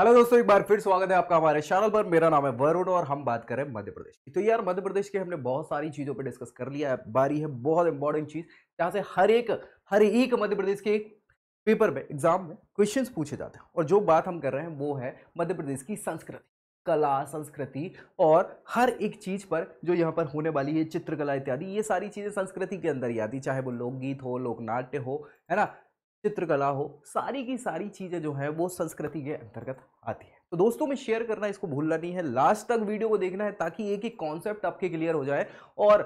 hello दोस्तों एक बार फिर स्वागत है आपका हमारे चैनल पर मेरा नाम है वरुण और हम बात करें मध्य प्रदेश की तो यार मध्य प्रदेश के हमने बहुत सारी चीज़ों पर डिस्कस कर लिया है बारी है बहुत इंपॉर्टेंट चीज़ जहाँ से हर एक हर एक मध्य प्रदेश के पेपर में एग्जाम में क्वेश्चंस पूछे जाते हैं और जो बात हम कर रहे हैं वो है मध्य प्रदेश की संस्कृति कला संस्कृति और हर एक चीज़ पर जो यहाँ पर होने वाली है चित्रकला इत्यादि ये सारी चीज़ें संस्कृति के अंदर ही आती चाहे वो लोकगीत हो लोकनाट्य हो है ना चित्रकला हो सारी की सारी चीज़ें जो है वो संस्कृति के अंतर्गत आती है तो दोस्तों में शेयर करना इसको भूलना नहीं है लास्ट तक वीडियो को देखना है ताकि एक एक कॉन्सेप्ट आपके क्लियर हो जाए और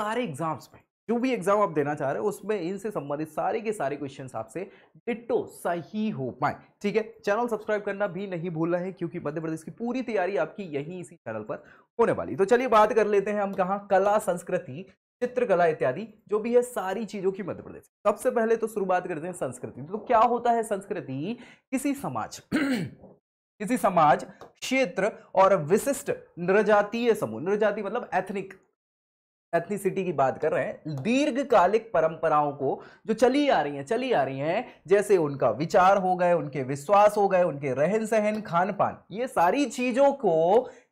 सारे एग्जाम्स में जो भी एग्जाम आप देना चाह रहे हो उसमें इनसे संबंधित सारे के सारे क्वेश्चन आपसे डिट्टो सही हो पाए ठीक है चैनल सब्सक्राइब करना भी नहीं भूलना है क्योंकि मध्य प्रदेश की पूरी तैयारी आपकी यही इसी चैनल पर होने वाली तो चलिए बात कर लेते हैं हम कहाँ कला संस्कृति चित्रकला इत्यादि जो भी है सारी चीजों की मध्य प्रदेश सबसे पहले तो शुरुआत करते हैं संस्कृति तो क्या होता है संस्कृति किसी समाज किसी समाज क्षेत्र और विशिष्ट नृजातीय समूह नृजाति मतलब एथनिक एथनिसिटी की बात कर रहे हैं दीर्घकालिक परंपराओं को जो चली आ रही हैं चली आ रही हैं जैसे उनका विचार हो गए उनके विश्वास हो गए उनके रहन सहन खान पान ये सारी चीजों को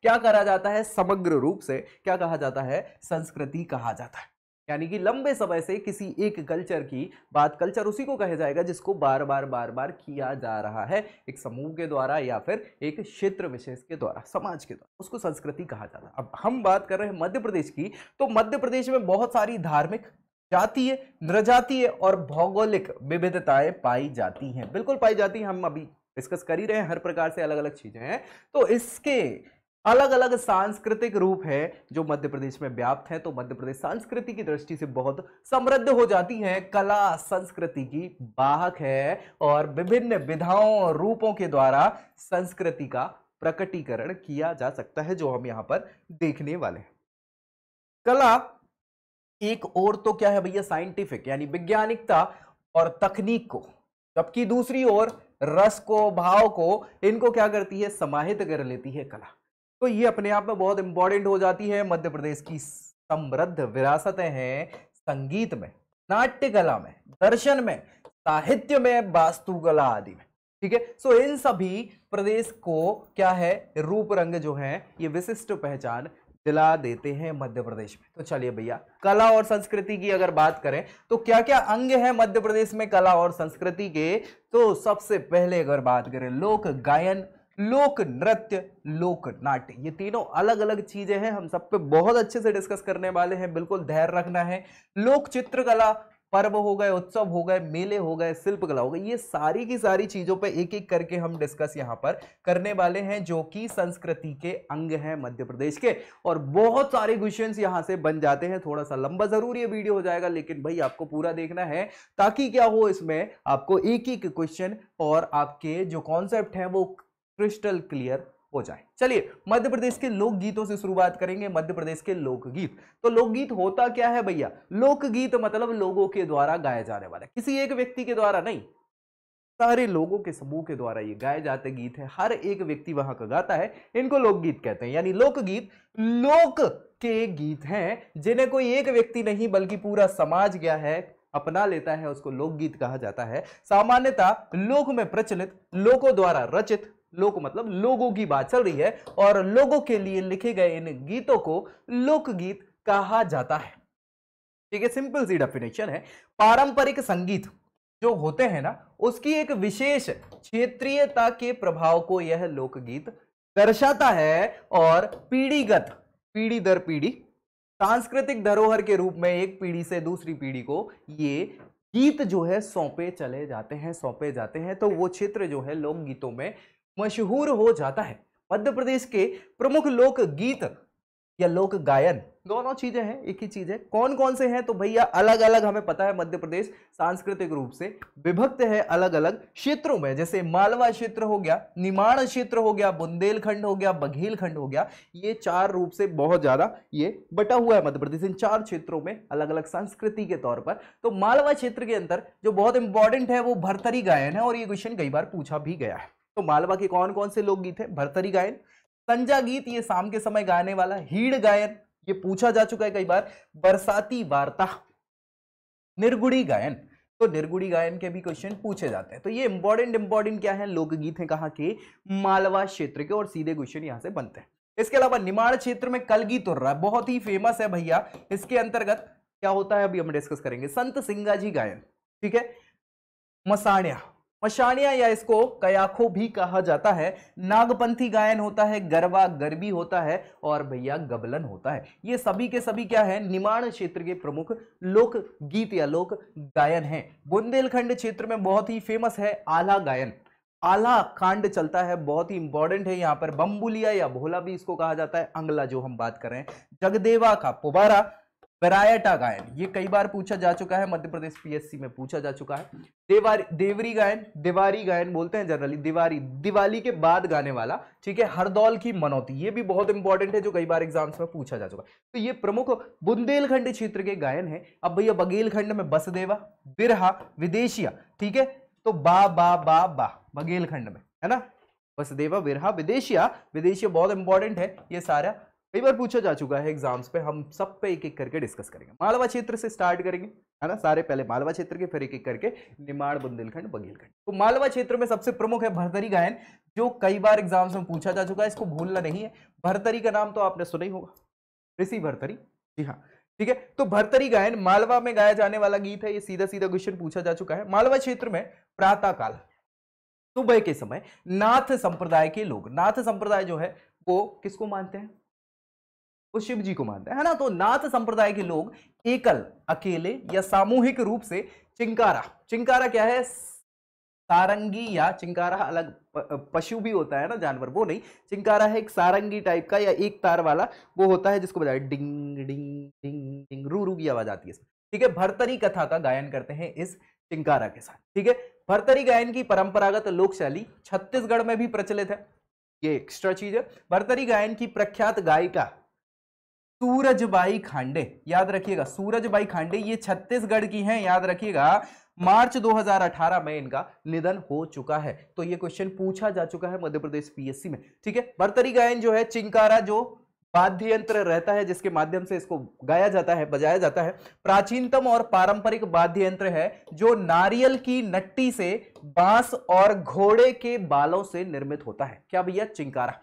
क्या कहा जाता है समग्र रूप से क्या कहा जाता है संस्कृति कहा जाता है यानी कि लंबे समय से किसी एक कल्चर की बात कल्चर उसी को कहा जाएगा जिसको बार बार बार बार किया जा रहा है एक समूह के द्वारा या फिर एक क्षेत्र विशेष के द्वारा समाज के द्वारा उसको संस्कृति कहा जाता है अब हम बात कर रहे हैं मध्य प्रदेश की तो मध्य प्रदेश में बहुत सारी धार्मिक जातीय नृजातीय और भौगोलिक विविधताएं पाई जाती हैं बिल्कुल पाई जाती हैं हम अभी डिस्कस कर ही रहे हैं हर प्रकार से अलग अलग चीज़ें हैं तो इसके अलग अलग सांस्कृतिक रूप है जो मध्य प्रदेश में व्याप्त है तो मध्य प्रदेश संस्कृति की दृष्टि से बहुत समृद्ध हो जाती है कला संस्कृति की बाहक है और विभिन्न विधाओं और रूपों के द्वारा संस्कृति का प्रकटीकरण किया जा सकता है जो हम यहाँ पर देखने वाले हैं कला एक और तो क्या है भैया साइंटिफिक यानी वैज्ञानिकता और तकनीक को जबकि दूसरी ओर रस को भाव को इनको क्या करती है समाहित कर लेती है कला तो ये अपने आप में बहुत इंपॉर्टेंट हो जाती है मध्य प्रदेश की समृद्ध विरासतें हैं संगीत में नाट्य कला में दर्शन में साहित्य में वास्तुकला आदि में ठीक है सो इन सभी प्रदेश को क्या है रूप रंग जो है ये विशिष्ट पहचान दिला देते हैं मध्य प्रदेश में तो चलिए भैया कला और संस्कृति की अगर बात करें तो क्या क्या अंग है मध्य प्रदेश में कला और संस्कृति के तो सबसे पहले अगर बात करें लोक गायन लोक नृत्य लोक नाट्य ये तीनों अलग अलग चीजें हैं हम सब पे बहुत अच्छे से डिस्कस करने वाले हैं बिल्कुल धैर्य रखना है लोक चित्रकला पर्व हो गए उत्सव हो गए मेले हो गए शिल्पकला हो गई ये सारी की सारी चीज़ों पर एक एक करके हम डिस्कस यहाँ पर करने वाले हैं जो कि संस्कृति के अंग हैं मध्य प्रदेश के और बहुत सारे क्वेश्चन यहाँ से बन जाते हैं थोड़ा सा लंबा ज़रूर ये वीडियो हो जाएगा लेकिन भाई आपको पूरा देखना है ताकि क्या हो इसमें आपको एक एक क्वेश्चन और आपके जो कॉन्सेप्ट है वो क्रिस्टल क्लियर हो जाए चलिए मध्य प्रदेश के लोकगीतों से शुरुआत करेंगे मध्य प्रदेश के लोकगीत तो लोकगीत होता क्या है भैया लोकगीत मतलब लोगों के द्वारा गाया जाने वाला किसी एक व्यक्ति के द्वारा नहीं सारे लोगों के समूह के द्वारा ये गाए जाते गीत है हर एक व्यक्ति वहां का गाता है इनको लोकगीत कहते हैं यानी लोकगीत लोक के गीत हैं जिन्हें कोई एक व्यक्ति नहीं बल्कि पूरा समाज गया है अपना लेता है उसको लोकगीत कहा जाता है सामान्यता लोक में प्रचलित लोगों द्वारा रचित लोक मतलब लोगों की बात चल रही है और लोगों के लिए लिखे गए इन गीतों को लोकगीत कहा जाता है ठीक है सिंपल सी डेफिनेशन है पारंपरिक संगीत जो होते हैं ना उसकी एक विशेष क्षेत्रीयता के प्रभाव को यह लोकगीत दर्शाता है और पीढ़ीगत पीढ़ी दर पीढ़ी सांस्कृतिक धरोहर के रूप में एक पीढ़ी से दूसरी पीढ़ी को ये गीत जो है सौंपे चले जाते हैं सौंपे जाते हैं तो वो क्षेत्र जो है लोकगीतों में मशहूर हो जाता है मध्य प्रदेश के प्रमुख लोक गीत या लोक गायन दोनों चीजें हैं एक ही चीज है कौन कौन से हैं तो भैया अलग अलग हमें पता है मध्य प्रदेश सांस्कृतिक रूप से विभक्त है अलग अलग क्षेत्रों में जैसे मालवा क्षेत्र हो गया निमाण क्षेत्र हो गया बुंदेलखंड हो गया बघेलखंड हो गया ये चार रूप से बहुत ज्यादा ये बटा हुआ है मध्य प्रदेश इन चार क्षेत्रों में अलग अलग संस्कृति के तौर पर तो मालवा क्षेत्र के अंदर जो बहुत इंपॉर्टेंट है वो भरतरी गायन है और ये क्वेश्चन कई बार पूछा भी गया है तो मालवा के कौन कौन से लोकगीत है भरतरी गायन संजा गीत ये शाम के समय गाने वाला हीड़ गायन ये पूछा जा चुका है कई बार बरसाती वार्ता निर्गुड़ी गायन तो निर्गुड़ी गायन के भी क्वेश्चन पूछे जाते हैं तो ये इंपॉर्टेंट इंपॉर्टेंट क्या है लोकगीत है कहा के मालवा क्षेत्र के और सीधे क्वेश्चन यहाँ से बनते हैं इसके अलावा निमाड़ क्षेत्र में कलगीत हो रहा बहुत ही फेमस है भैया इसके अंतर्गत क्या होता है अभी हम डिस्कस करेंगे संत सिंगाजी गायन ठीक है मसाणिया मशानिया या इसको कयाखो भी कहा जाता है नागपंथी गायन होता है गरबा गरबी होता है और भैया गबलन होता है ये सभी के सभी क्या है निमाण क्षेत्र के प्रमुख लोक गीत या लोक गायन है बुंदेलखंड क्षेत्र में बहुत ही फेमस है आला गायन आला कांड चलता है बहुत ही इंपॉर्टेंट है यहाँ पर बम्बुलिया या भोला भी इसको कहा जाता है अंगला जो हम बात कर रहे हैं जगदेवा का पुबारा वरायटा गायन ये कई बार पूछा जा चुका है मध्य प्रदेश पीएससी में पूछा जा चुका है देवारी देवरी गायन दिवारी गायन बोलते हैं जनरली दिवारी दिवाली के बाद गाने वाला ठीक है हरदौल की मनौती ये भी बहुत इंपॉर्टेंट है जो कई बार एग्जाम्स में पूछा जा चुका है तो ये प्रमुख बुंदेलखंड क्षेत्र के गायन है अब भैया बघेलखंड में बसदेवा बिरहा विदेशिया ठीक है तो बा बा बा बा बघेलखंड में है ना बसदेवा बिरहा विदेशिया विदेशिया बहुत इंपॉर्टेंट है ये सारा कई बार पूछा जा चुका है एग्जाम्स पे हम सब पे एक एक करके डिस्कस करेंगे मालवा क्षेत्र से स्टार्ट करेंगे है ना सारे पहले मालवा क्षेत्र के फिर एक एक करके निमाड़ बुंदेलखंड बघेलखंड तो मालवा क्षेत्र में सबसे प्रमुख है भरतरी गायन जो कई बार एग्जाम्स में पूछा जा चुका है इसको भूलना नहीं है भरतरी का नाम तो आपने सुना ही होगा ऋषि भरतरी जी हाँ ठीक है तो भरतरी गायन मालवा में गाया जाने वाला गीत है ये सीधा सीधा क्वेश्चन पूछा जा चुका है मालवा क्षेत्र में प्रातः काल सुबह के समय नाथ संप्रदाय के लोग नाथ संप्रदाय जो है वो किसको मानते हैं वो शिव जी को मानते हैं है ना तो नाथ संप्रदाय के लोग एकल अकेले या सामूहिक रूप से चिंकारा चिंकारा क्या है सारंगी या चिंकारा अलग पशु भी होता है ना जानवर वो नहीं चिंकारा है एक सारंगी टाइप का या एक तार वाला वो होता है जिसको बजाय डिंग डिंग डिंग डिंग रू रू की आवाज आती है ठीक है भरतरी कथा का गायन करते हैं इस चिंकारा के साथ ठीक है भरतरी गायन की परंपरागत लोकशैली छत्तीसगढ़ में भी प्रचलित है ये एक्स्ट्रा चीज है भरतरी गायन की प्रख्यात गायिका सूरजबाई खांडे याद रखिएगा सूरजबाई खांडे ये छत्तीसगढ़ की हैं याद रखिएगा मार्च 2018 में इनका निधन हो चुका है तो ये क्वेश्चन पूछा जा चुका है मध्य प्रदेश पीएससी में ठीक है बर्तरी गायन जो है चिंकारा जो वाद्य यंत्र रहता है जिसके माध्यम से इसको गाया जाता है बजाया जाता है प्राचीनतम और पारंपरिक वाद्य यंत्र है जो नारियल की नट्टी से बांस और घोड़े के बालों से निर्मित होता है क्या भैया चिंकारा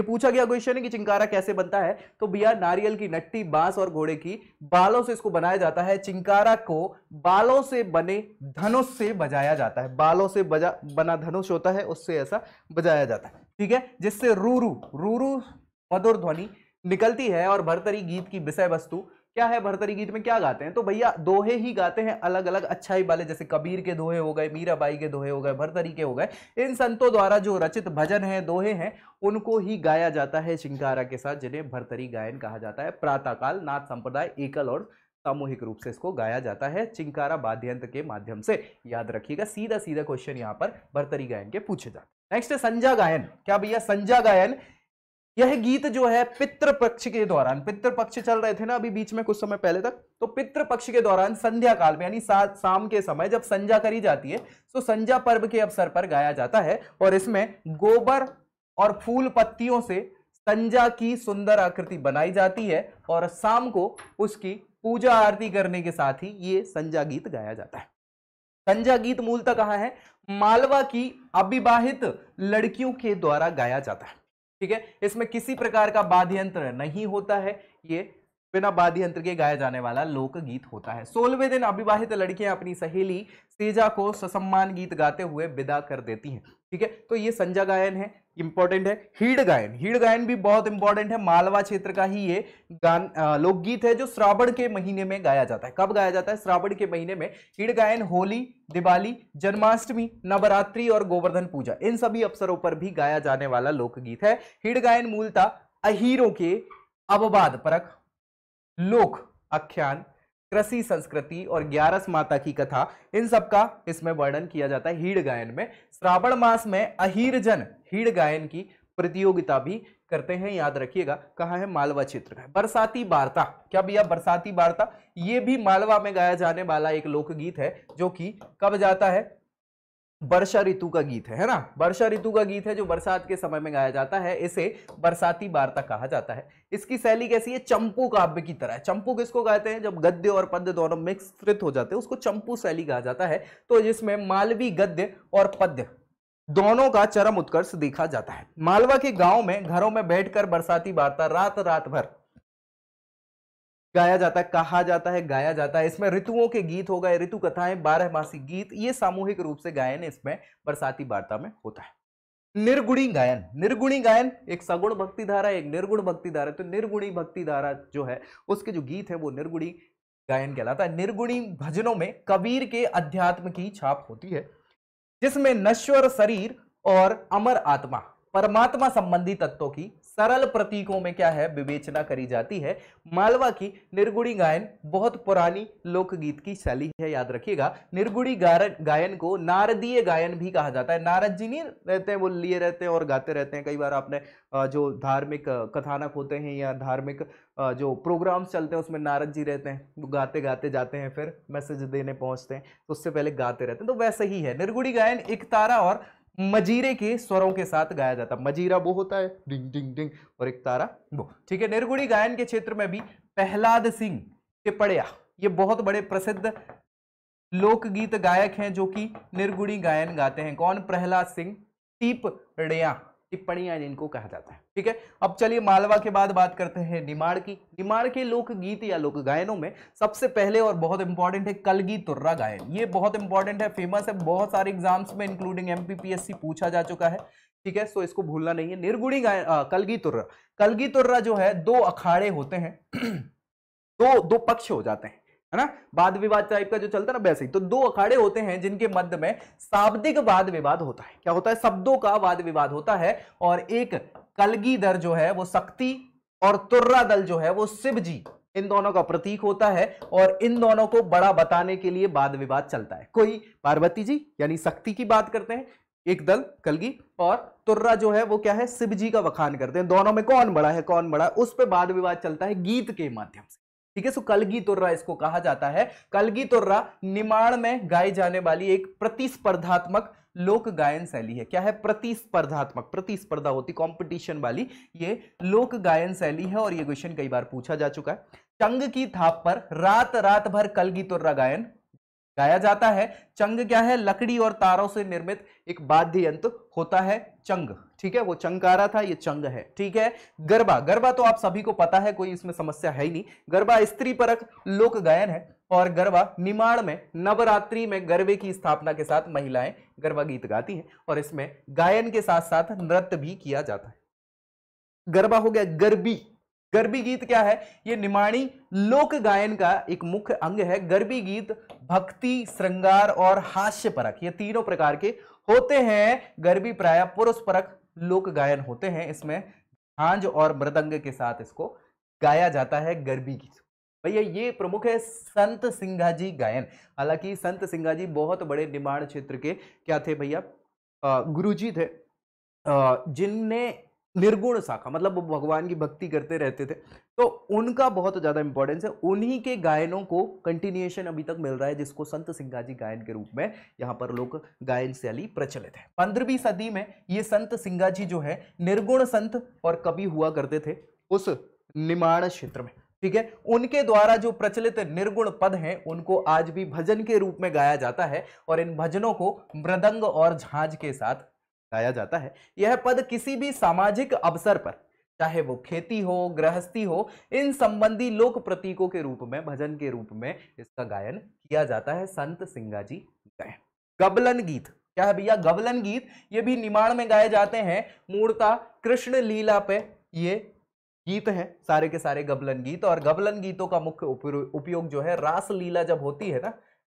ये पूछा गया क्वेश्चन है कि चिंकारा कैसे बनता है तो भैया नारियल की नट्टी बांस और घोड़े की बालों से इसको बनाया जाता है चिंकारा को बालों से बने धनुष से बजाया जाता है बालों से बजा बना धनुष होता है उससे ऐसा बजाया जाता है ठीक है जिससे रूरू रूरू मधुर ध्वनि निकलती है और भरतरी गीत की विषय वस्तु क्या है भरतरी गीत में क्या गाते हैं तो भैया दोहे ही गाते हैं अलग अलग अच्छाई वाले जैसे कबीर के दोहे हो गए मीराबाई के दोहे हो गए भरतरी के हो गए इन संतों द्वारा जो रचित भजन है दोहे हैं उनको ही गाया जाता है शिंगारा के साथ जिन्हें भरतरी गायन कहा जाता है प्रातःकाल नाथ संप्रदाय एकल और सामूहिक रूप से इसको गाया जाता है चिंकारा वाद्यंत के माध्यम से याद रखिएगा सीधा सीधा क्वेश्चन यहाँ पर भरतरी गायन के पूछे जाते हैं नेक्स्ट है संजा गायन क्या भैया संजा गायन यह गीत जो है पितृ पक्ष के दौरान पितृ पक्ष चल रहे थे ना अभी बीच में कुछ समय पहले तक तो पितृ पक्ष के दौरान संध्या काल में यानी शाम के समय जब संजा करी जाती है तो संजा पर्व के अवसर पर गाया जाता है और इसमें गोबर और फूल पत्तियों से संजा की सुंदर आकृति बनाई जाती है और शाम को उसकी पूजा आरती करने के साथ ही ये संजा गीत गाया जाता है संजा गीत मूलतः कहा है मालवा की अविवाहित लड़कियों के द्वारा गाया जाता है ठीक है इसमें किसी प्रकार का वाद्य यंत्र नहीं होता है ये बिना वाद्य यंत्र के गाया जाने वाला लोकगीत होता है सोलवे दिन अविवाहित लड़कियां अपनी सहेली सेजा को ससम्मान गीत गाते हुए विदा कर देती हैं ठीक है तो ये संजा गायन है इंपॉर्टेंट है हीड़ गायन हीड़ गायन भी बहुत इंपॉर्टेंट है मालवा क्षेत्र का ही ये गान लोकगीत है जो श्रावण के महीने में गाया जाता है कब गाया जाता है श्रावण के महीने में हीड़ गायन होली दिवाली जन्माष्टमी नवरात्रि और गोवर्धन पूजा इन सभी अवसरों पर भी गाया जाने वाला लोकगीत है हीड़ गायन मूलता अहीरों के अववाद परक लोक आख्यान कृषि संस्कृति और ग्यारस माता की कथा इन सब का इसमें वर्णन किया जाता है हीड़ गायन में श्रावण मास में अहिरजन हीड़ गायन की प्रतियोगिता भी करते हैं याद रखिएगा कहा है मालवा क्षेत्र का बरसाती वार्ता क्या भैया बरसाती वार्ता ये भी मालवा में गाया जाने वाला एक लोकगीत है जो कि कब जाता है वर्षा ऋतु का गीत है है ना वर्षा ऋतु का गीत है जो बरसात के समय में गाया जाता है इसे बरसाती वार्ता कहा जाता है इसकी शैली कैसी है चंपू काव्य की तरह चंपू किसको गाते हैं जब गद्य और पद्य दोनों मिश्रित हो जाते हैं उसको चंपू शैली कहा जाता है तो जिसमें मालवी गद्य और पद्य दोनों का चरम उत्कर्ष देखा जाता है मालवा के गांव में घरों में बैठकर बरसाती वार्ता रात रात भर गाया जाता है कहा जाता है गाया जाता है इसमें ऋतुओं के गीत हो गए ऋतु कथाएं बारह मासिक गीत ये सामूहिक रूप से गायन इसमें बरसाती वार्ता में होता है निर्गुणी गायन निर्गुणी गायन एक सगुण भक्ति धारा एक निर्गुण भक्ति धारा तो निर्गुणी भक्ति धारा जो है उसके जो गीत है वो निर्गुणी गायन कहलाता है निर्गुणी भजनों में कबीर के अध्यात्म की छाप होती है जिसमें नश्वर शरीर और अमर आत्मा परमात्मा संबंधी तत्वों की सरल प्रतीकों में क्या है विवेचना करी जाती है मालवा की निर्गुड़ी गायन बहुत पुरानी लोकगीत की शैली है याद रखिएगा निर्गुड़ी गायन को नारदीय गायन भी कहा जाता है नारद जी नहीं रहते हैं वो लिए रहते हैं और गाते रहते हैं कई बार आपने जो धार्मिक कथानक होते हैं या धार्मिक जो प्रोग्राम्स चलते हैं उसमें नारद जी रहते हैं वो गाते गाते जाते हैं फिर मैसेज देने पहुंचते हैं तो उससे पहले गाते रहते हैं तो वैसे ही है निर्गुड़ी गायन तारा और मजीरे के स्वरों के साथ गाया जाता है मजीरा वो होता है डिंग डिंग डिंग और एक तारा वो ठीक है निर्गुणी गायन के क्षेत्र में भी प्रहलाद सिंह टिपड़िया ये बहुत बड़े प्रसिद्ध लोकगीत गायक हैं जो कि निर्गुणी गायन गाते हैं कौन प्रहलाद सिंह टिपड़िया टिप्पणी इनको कहा जाता है ठीक है अब चलिए मालवा के बाद बात करते हैं निमाड़ की निमाड़ के लोकगीत या लोक गायनों में सबसे पहले और बहुत इंपॉर्टेंट है कलगी तुर्रा गायन ये बहुत इंपॉर्टेंट है फेमस है बहुत सारे एग्जाम्स में इंक्लूडिंग एमपीपीएससी पूछा जा चुका है ठीक है सो इसको भूलना नहीं है निर्गुणी गायन कलगी तुर्रा कलगी तुर्रा जो है दो अखाड़े होते हैं दो दो पक्ष हो जाते हैं है ना वाद विवाद टाइप का जो चलता है ना वैसे ही तो दो अखाड़े होते हैं जिनके मध्य में शाब्दिक वाद विवाद होता है क्या होता है शब्दों का वाद विवाद होता है और एक कलगी दर जो है वो शक्ति और तुर्रा दल जो है वो शिव जी इन दोनों का प्रतीक होता है और इन दोनों को बड़ा बताने के लिए वाद विवाद चलता है कोई पार्वती जी यानी शक्ति की बात करते हैं एक दल कलगी और तुर्रा जो है वो क्या है शिव जी का वखान करते हैं दोनों में कौन बड़ा है कौन बड़ा है उस पर वाद विवाद चलता है गीत के माध्यम से ठीक है सो कलगी तुर्रा इसको कहा जाता है कलगी तुर्रा निमाण में गाई जाने वाली एक प्रतिस्पर्धात्मक लोक गायन शैली है क्या है प्रतिस्पर्धात्मक प्रतिस्पर्धा होती कंपटीशन वाली ये लोक गायन शैली है और ये क्वेश्चन कई बार पूछा जा चुका है चंग की थाप पर रात रात भर कलगी तुर्रा गायन गाया जाता है चंग क्या है लकड़ी और तारों से निर्मित एक वाद्य यंत्र होता है चंग ठीक है वो चंग था ये चंग है ठीक है गरबा गरबा तो आप सभी को पता है कोई इसमें समस्या है ही नहीं गरबा स्त्री परक लोक गायन है और गरबा निमाड़ में नवरात्रि में गरबे की स्थापना के साथ महिलाएं गरबा गीत गाती हैं और इसमें गायन के साथ साथ नृत्य भी किया जाता है गरबा हो गया गरबी गरबी गीत क्या है ये निमाणी लोक गायन का एक मुख्य अंग है गरबी गीत भक्ति श्रृंगार और हास्य परक ये तीनों प्रकार के होते हैं गरबी प्राय पुरुष परक लोक गायन होते हैं इसमें झांझ और मृदंग के साथ इसको गाया जाता है गरबी गीत भैया ये प्रमुख है संत सिंघाजी गायन हालांकि संत सिंघाजी बहुत बड़े निर्माण क्षेत्र के क्या थे भैया गुरुजी थे जिनने निर्गुण शाखा मतलब वो भगवान की भक्ति करते रहते थे तो उनका बहुत ज़्यादा इंपॉर्टेंस है उन्हीं के गायनों को कंटिन्यूएशन अभी तक मिल रहा है जिसको संत सिंगाजी गायन के रूप में यहाँ पर लोग गायन शैली प्रचलित है पंद्रहवीं सदी में ये संत सिंगाजी जो है निर्गुण संत और कवि हुआ करते थे उस निर्माण क्षेत्र में ठीक है उनके द्वारा जो प्रचलित निर्गुण पद हैं उनको आज भी भजन के रूप में गाया जाता है और इन भजनों को मृदंग और झांझ के साथ बताया जाता है यह पद किसी भी सामाजिक अवसर पर चाहे वो खेती हो गृहस्थी हो इन संबंधी लोक प्रतीकों के रूप में भजन के रूप में इसका गायन किया जाता है संत सिंगा जी गायन गबलन गीत क्या है भैया गबलन गीत ये भी निमाण में गाए जाते हैं मूर्ता कृष्ण लीला पे ये गीत है सारे के सारे गबलन गीत और गबलन गीतों का मुख्य उपयोग जो है रास लीला जब होती है ना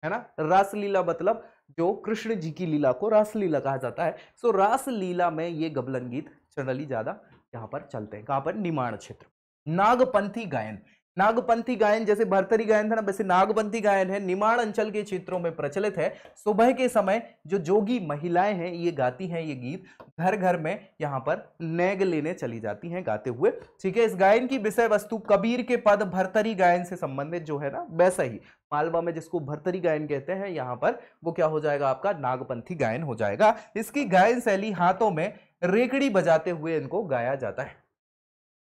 है ना रास लीला मतलब जो कृष्ण जी की लीला को रास लीला कहा जाता है सो रास लीला में ये गबलन गीत जनरली ज्यादा यहाँ पर चलते हैं कहाँ पर निमाण क्षेत्र नागपंथी गायन नागपंथी गायन जैसे भरतरी गायन था ना वैसे नागपंथी गायन है निमाण अंचल के क्षेत्रों में प्रचलित है सुबह के समय जो जोगी महिलाएं हैं ये गाती हैं ये गीत घर घर में यहाँ पर नैग लेने चली जाती हैं गाते हुए ठीक है इस गायन की विषय वस्तु कबीर के पद भरतरी गायन से संबंधित जो है ना वैसा ही मालवा में जिसको भरतरी गायन कहते हैं यहाँ पर वो क्या हो जाएगा आपका नागपंथी गायन हो जाएगा इसकी गायन शैली हाथों में रेकड़ी बजाते हुए इनको गाया जाता है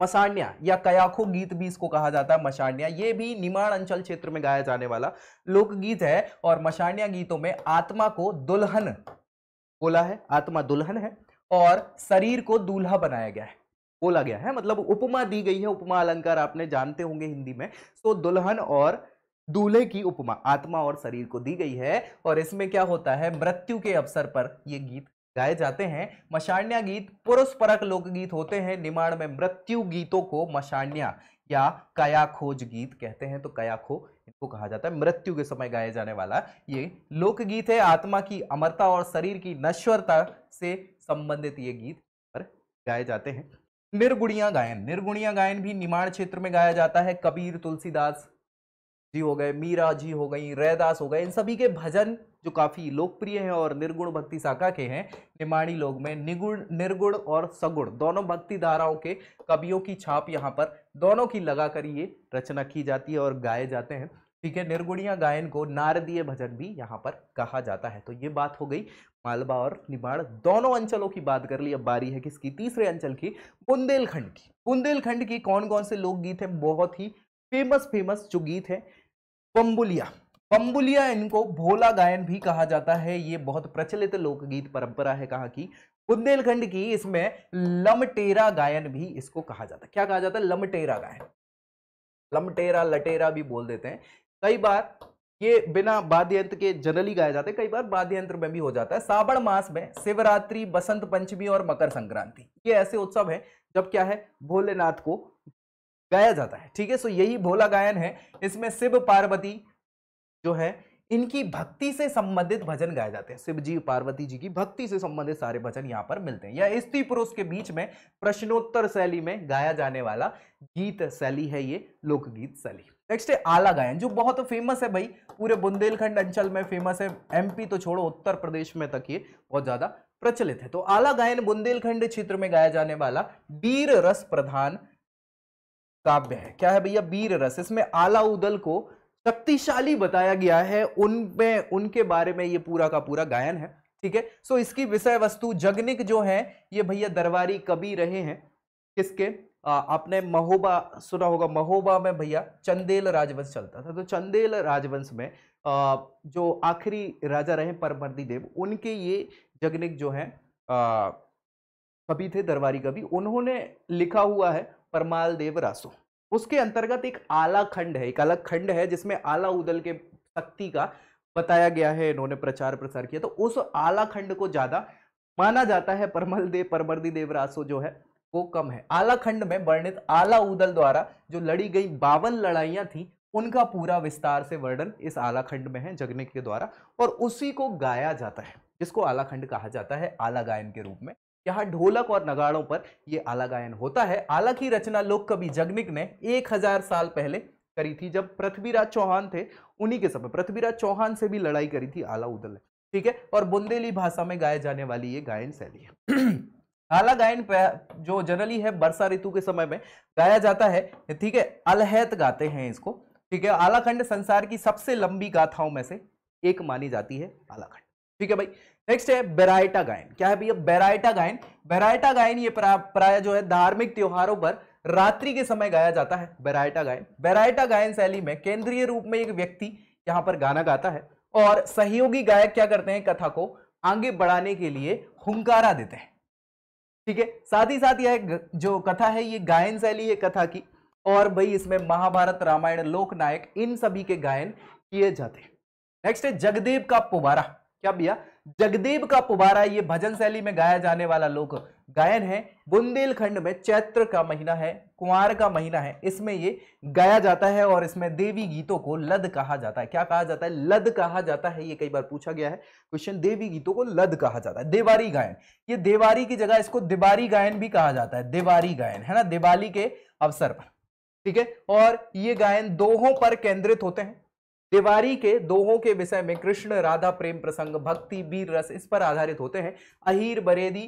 मसान्या या कयाखो गीत भी इसको कहा जाता है मसान्या ये भी निमाण अंचल क्षेत्र में गाया जाने वाला लोकगीत है और मसान्या गीतों में आत्मा को दुल्हन बोला है आत्मा दुल्हन है और शरीर को दूल्हा बनाया गया है बोला गया है मतलब उपमा दी गई है उपमा अलंकार आपने जानते होंगे हिंदी में सो दुल्हन और दूल्हे की उपमा आत्मा और शरीर को दी गई है और इसमें क्या होता है मृत्यु के अवसर पर ये गीत गाए जाते हैं मशान्या गीत पुरुष परक लोकगीत होते हैं निर्माण में मृत्यु गीतों को मशान्या या कया खोज गीत कहते हैं तो कया खो इनको कहा जाता है मृत्यु के समय गाए जाने वाला ये लोकगीत है आत्मा की अमरता और शरीर की नश्वरता से संबंधित ये गीत पर गाए जाते हैं निर्गुणिया गायन निर्गुणिया गायन भी निमाण क्षेत्र में गाया जाता है कबीर तुलसीदास जी हो गए मीरा जी हो गई रैदास हो गए इन सभी के भजन जो काफ़ी लोकप्रिय हैं और निर्गुण भक्ति शाखा के हैं निमाणी लोग में निगुण निर्गुण और सगुण दोनों भक्ति धाराओं के कवियों की छाप यहाँ पर दोनों की लगा कर ये रचना की जाती है और गाए जाते हैं ठीक है निर्गुणिया गायन को नारदीय भजन भी यहाँ पर कहा जाता है तो ये बात हो गई मालवा और निमाड़ दोनों अंचलों की बात कर ली अब बारी है किसकी तीसरे अंचल की बुंदेलखंड की बुंदेलखंड की कौन कौन से लोकगीत हैं बहुत ही फेमस फेमस जो गीत हैं पंबुलिया पंबुलिया इनको भोला गायन भी कहा जाता है ये बहुत प्रचलित लोकगीत परंपरा है कहा की बुंदेलखंड की इसमें लमटेरा गायन भी इसको कहा जाता है क्या कहा जाता है लमटेरा गायन लमटेरा लटेरा भी बोल देते हैं कई बार ये बिना वाद्य यंत्र के जनरली गाए जाते हैं कई बार वाद्य यंत्र में भी हो जाता है सावण मास में शिवरात्रि बसंत पंचमी और मकर संक्रांति ये ऐसे उत्सव है जब क्या है भोलेनाथ को गाया जाता है ठीक है सो यही भोला गायन है इसमें शिव पार्वती जो है इनकी भक्ति से संबंधित भजन गाए जाते हैं शिव जी पार्वती जी की भक्ति से संबंधित सारे भजन यहाँ पर मिलते हैं या स्त्री पुरुष के बीच में प्रश्नोत्तर शैली में गाया जाने वाला गीत शैली है ये लोकगीत शैली नेक्स्ट है आला गायन जो बहुत फेमस है भाई पूरे बुंदेलखंड अंचल में फेमस है एमपी तो छोड़ो उत्तर प्रदेश में तक ये बहुत ज्यादा प्रचलित है तो आला गायन बुंदेलखंड क्षेत्र में गाया जाने वाला वीर रस प्रधान काव्य है क्या है भैया वीर रस इसमें आला उदल को शक्तिशाली बताया गया है उनमें उनके बारे में ये पूरा का पूरा गायन है ठीक है सो इसकी विषय वस्तु जगनिक जो है ये भैया दरबारी कवि रहे हैं किसके आ, आपने महोबा सुना होगा महोबा में भैया चंदेल राजवंश चलता था तो चंदेल राजवंश में आ, जो आखिरी राजा रहे परमर्दी देव उनके ये जगनिक जो है कवि थे दरबारी कवि उन्होंने लिखा हुआ है परमाल देव रासो उसके अंतर्गत एक आला खंड है एक अलग खंड है जिसमें आला उदल के शक्ति का बताया गया है इन्होंने प्रचार प्रसार किया तो उस आला खंड को ज़्यादा माना जाता है परमल देव परमर्दी रासो जो है वो कम है आला खंड में वर्णित आला उदल द्वारा जो लड़ी गई बावन लड़ाइयां थी उनका पूरा विस्तार से वर्णन इस आला खंड में है जगने के द्वारा और उसी को गाया जाता है जिसको आला खंड कहा जाता है आला गायन के रूप में यहाँ ढोलक और नगाड़ों पर यह आला गायन होता है आला की रचना लोक कवि जगनिक ने एक हजार साल पहले करी थी जब पृथ्वीराज चौहान थे उन्हीं के समय पृथ्वीराज चौहान से भी लड़ाई करी थी आला उदल ने ठीक है और बुंदेली भाषा में गाए जाने वाली ये गायन शैली है आला गायन जो जनरली है वर्षा ऋतु के समय में गाया जाता है ठीक है अलहैत गाते हैं इसको ठीक है आलाखंड संसार की सबसे लंबी गाथाओं में से एक मानी जाती है आलाखंड ठीक है भाई नेक्स्ट है बेराइटा गायन क्या है भैया बेराइटा गायन बेराइटा गायन ये प्राय जो है धार्मिक त्योहारों पर रात्रि के समय गाया जाता है बेराइटा गायन बेराइटा गायन शैली में केंद्रीय रूप में एक व्यक्ति यहाँ पर गाना गाता है और सहयोगी गायक क्या करते हैं कथा को आगे बढ़ाने के लिए हुंकारा देते हैं ठीक है साथ ही साथ यह जो कथा है ये गायन शैली है कथा की और भाई इसमें महाभारत रामायण लोकनायक इन सभी के गायन किए जाते हैं नेक्स्ट है जगदेव का पुबारा क्या भैया जगदेव का पुबारा ये भजन शैली में गाया जाने वाला लोक गायन है बुंदेलखंड में चैत्र का महीना है कुंवर का महीना है इसमें ये गाया जाता है और इसमें देवी गीतों को लद कहा जाता है क्या कहा जाता है लद कहा जाता है ये कई बार पूछा गया है क्वेश्चन देवी गीतों को लद कहा जाता है देवारी गायन ये देवारी की जगह इसको दिवारी गायन भी कहा जाता है देवारी गायन है ना दिवाली के अवसर पर ठीक है और ये गायन दोहों पर केंद्रित होते हैं दिवारी के दोहों के विषय में कृष्ण राधा प्रेम प्रसंग भक्ति वीर रस इस पर आधारित होते हैं अहीर बरेदी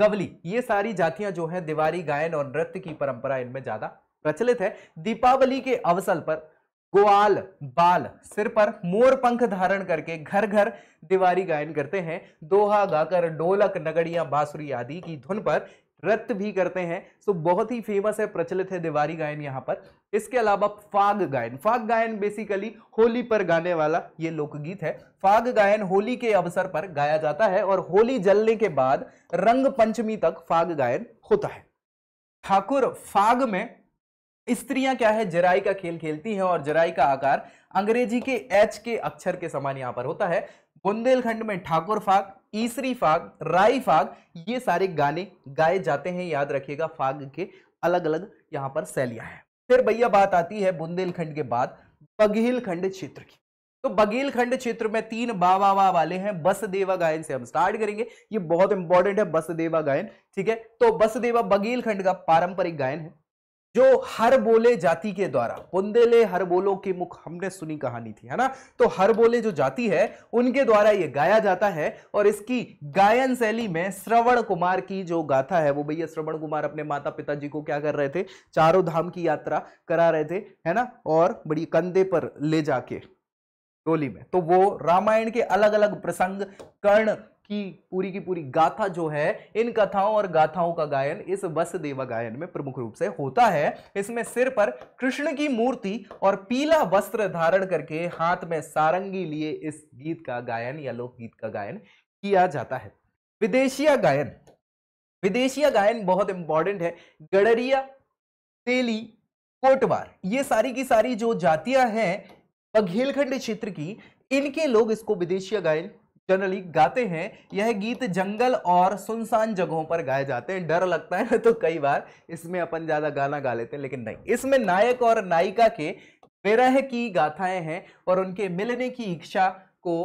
गवली ये सारी जातियां जो है दिवारी गायन और नृत्य की परंपरा इनमें ज्यादा प्रचलित है दीपावली के अवसर पर ग्वाल बाल सिर पर मोर पंख धारण करके घर घर दिवारी गायन करते हैं दोहा गाकर ढोलक नगड़िया बांसुरी आदि की धुन पर रत्त भी करते हैं सो बहुत ही फेमस है प्रचलित है दिवारी गायन यहाँ पर इसके अलावा फाग गायन फाग गायन बेसिकली होली पर गाने वाला ये लोकगीत है फाग गायन होली के अवसर पर गाया जाता है और होली जलने के बाद रंग पंचमी तक फाग गायन होता है ठाकुर फाग में स्त्रियां क्या है जराई का खेल खेलती हैं और जराई का आकार अंग्रेजी के एच के अक्षर के समान यहां पर होता है बुंदेलखंड में ठाकुर फाग ईसरी फाग राई फाग ये सारे गाने गाए जाते हैं याद रखिएगा फाग के अलग अलग यहाँ पर शैलियां हैं फिर भैया बात आती है बुंदेलखंड के बाद बघेलखंड क्षेत्र की तो बघेलखंड क्षेत्र में तीन बाबा वा वाले हैं बसदेवा गायन से हम स्टार्ट करेंगे ये बहुत इंपॉर्टेंट है बसदेवा गायन ठीक है तो बसदेवा बघेलखंड का पारंपरिक गायन है जो हर बोले जाति के द्वारा पुंदेले हर बोलो के मुख हमने सुनी कहानी थी है ना तो हर बोले जो जाति है उनके द्वारा ये गाया जाता है और इसकी गायन शैली में श्रवण कुमार की जो गाथा है वो भैया श्रवण कुमार अपने माता पिताजी को क्या कर रहे थे चारों धाम की यात्रा करा रहे थे है ना और बड़ी कंधे पर ले जाके टोली में तो वो रामायण के अलग अलग प्रसंग कर्ण की पूरी की पूरी गाथा जो है इन कथाओं और गाथाओं का गायन इस बस देवा गायन में प्रमुख रूप से होता है इसमें सिर पर कृष्ण की मूर्ति और पीला वस्त्र धारण करके हाथ में सारंगी लिए इस गीत का गायन या लोकगीत का गायन किया जाता है विदेशिया गायन विदेशिया गायन बहुत इंपॉर्टेंट है गडरिया तेली कोटवार ये सारी की सारी जो जातियां हैं बघेलखंड क्षेत्र की इनके लोग इसको विदेशिया गायन जनरली गाते हैं यह गीत जंगल और सुनसान जगहों पर गाए जाते हैं डर लगता है ना तो कई बार इसमें अपन ज़्यादा गाना गा लेते हैं लेकिन नहीं इसमें नायक और नायिका के विरह की गाथाएं हैं और उनके मिलने की इच्छा को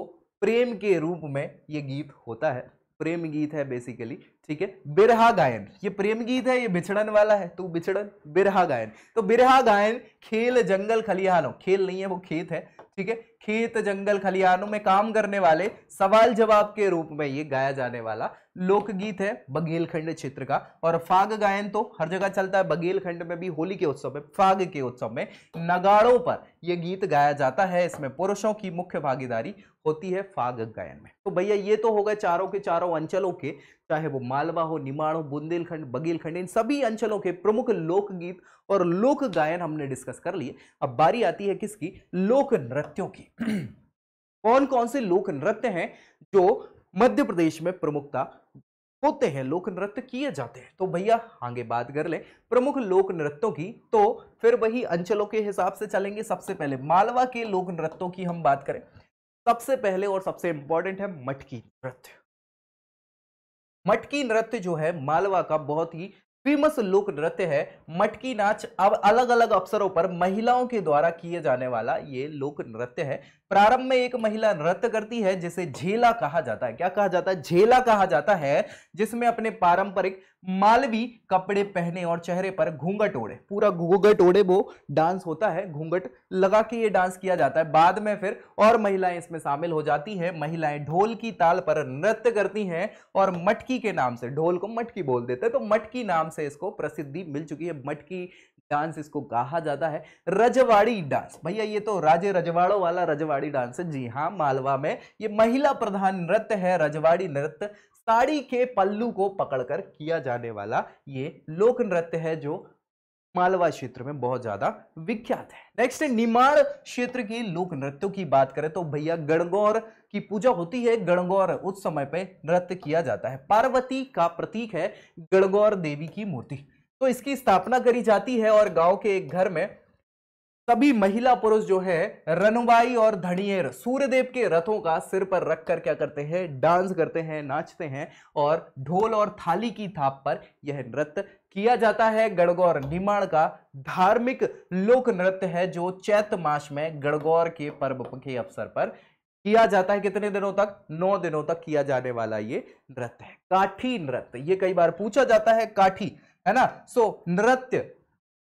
प्रेम के रूप में ये गीत होता है प्रेम गीत है बेसिकली ठीक है बिरहा गायन ये प्रेम गीत है ये बिछड़न वाला है तो बिछड़न बिरहा गायन तो बिरहा गायन खेल जंगल खलिहानों खेल नहीं है वो खेत है ठीक है खेत जंगल खलियानों में काम करने वाले सवाल जवाब के रूप में ये गाया जाने वाला लोकगीत है बघेलखंड क्षेत्र का और फाग गायन तो हर जगह चलता है बघेलखंड में भी होली के उत्सव में फाग के उत्सव में नगाड़ों पर यह गीत गाया जाता है इसमें पुरुषों की मुख्य भागीदारी होती है फाग गायन में तो भैया ये तो हो गए चारों के चारों अंचलों के चाहे वो मालवा हो निमाड़ हो बुंदेलखंड बघेलखंड इन सभी अंचलों के प्रमुख लोकगीत और लोक गायन हमने डिस्कस कर लिए अब बारी आती है किसकी लोक नृत्यों की कौन कौन से लोक नृत्य हैं जो मध्य प्रदेश में प्रमुखता होते हैं लोक नृत्य किए जाते हैं तो भैया आगे बात कर ले प्रमुख लोक नृत्यों की तो फिर वही अंचलों के हिसाब से चलेंगे सबसे पहले मालवा के लोक नृत्यों की हम बात करें सबसे पहले और सबसे इंपॉर्टेंट है मटकी नृत्य मटकी नृत्य जो है मालवा का बहुत ही फेमस लोक नृत्य है मटकी नाच अब अलग अलग अवसरों पर महिलाओं के द्वारा किए जाने वाला ये लोक नृत्य है प्रारंभ में एक महिला नृत्य करती है जिसे झेला कहा जाता है क्या कहा जाता है झेला कहा जाता है जिसमें अपने पारंपरिक मालवी कपड़े पहने और चेहरे पर घूंघट ओढ़े पूरा घूंघट ओढ़े वो डांस होता है घूंघट लगा के ये डांस किया जाता है बाद में फिर और महिलाएं इसमें शामिल हो जाती हैं महिलाएं ढोल की ताल पर नृत्य करती हैं और मटकी के नाम से ढोल को मटकी बोल देते हैं तो मटकी नाम से इसको प्रसिद्धि मिल चुकी है मटकी डांस इसको कहा जाता है रजवाड़ी डांस भैया ये तो राजे रजवाड़ों वाला रजवाड़ी डांस है जी हाँ मालवा में ये महिला प्रधान नृत्य है रजवाड़ी नृत्य साड़ी के पल्लू को पकड़कर किया जाने वाला ये लोक नृत्य है जो मालवा क्षेत्र में बहुत ज्यादा विख्यात है नेक्स्ट निमाड़ क्षेत्र की लोक नृत्यों की बात करें तो भैया गणगौर की पूजा होती है गणगौर उस समय पे नृत्य किया जाता है पार्वती का प्रतीक है गणगौर देवी की मूर्ति तो इसकी स्थापना करी जाती है और गांव के एक घर में सभी महिला पुरुष जो है रनुबाई और धनियर सूर्यदेव के रथों का सिर पर रखकर क्या करते हैं डांस करते हैं नाचते हैं और ढोल और थाली की थाप पर यह नृत्य किया जाता है गणगौर निमाड़ का धार्मिक लोक नृत्य है जो चैत मास में गणगौर के पर्व के अवसर पर किया जाता है कितने दिनों तक नौ दिनों तक किया जाने वाला ये नृत्य है काठी नृत्य ये कई बार पूछा जाता है काठी है ना सो नृत्य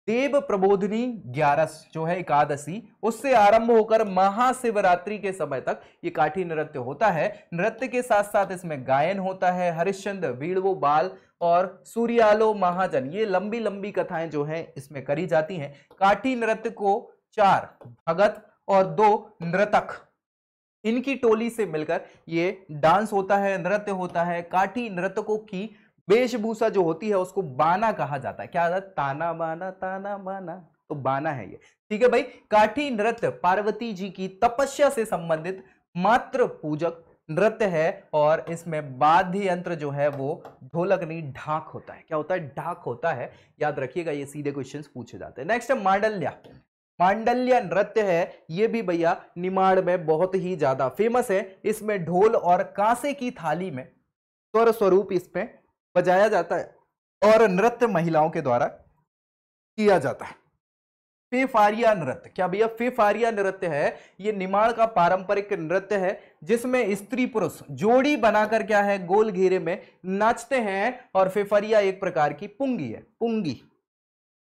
देव प्रबोधिनी ग्यारस जो है एकादशी उससे आरंभ होकर महाशिवरात्रि के समय तक ये काठी नृत्य होता है नृत्य के साथ साथ इसमें गायन होता है हरिश्चंद्र वीड़वो बाल और सूर्यालो महाजन ये लंबी लंबी कथाएं जो है इसमें करी जाती हैं काठी नृत्य को चार भगत और दो नृतक इनकी टोली से मिलकर ये डांस होता है नृत्य होता है काठी नृतकों की वेशभूषा जो होती है उसको बाना कहा जाता है क्या आता ताना बाना ताना बाना तो बाना है ये ठीक है भाई काठी नृत्य पार्वती जी की तपस्या से संबंधित मात्र पूजक नृत्य है और इसमें वाद्य यंत्र जो है वो ढोलक नहीं ढाक होता है क्या होता है ढाक होता है याद रखिएगा ये सीधे क्वेश्चंस पूछे जाते हैं नेक्स्ट है मांडल्या मांडल्य नृत्य है ये भी भैया निमाड़ में बहुत ही ज्यादा फेमस है इसमें ढोल और कांसे की थाली में स्वर स्वरूप इसमें बजाया जाता है और नृत्य महिलाओं के द्वारा किया जाता है फेफारिया नृत्य क्या भैया फेफारिया नृत्य है ये निमाड़ का पारंपरिक नृत्य है जिसमें स्त्री पुरुष जोड़ी बनाकर क्या है गोल घेरे में नाचते हैं और फेफारिया एक प्रकार की पुंगी है पुंगी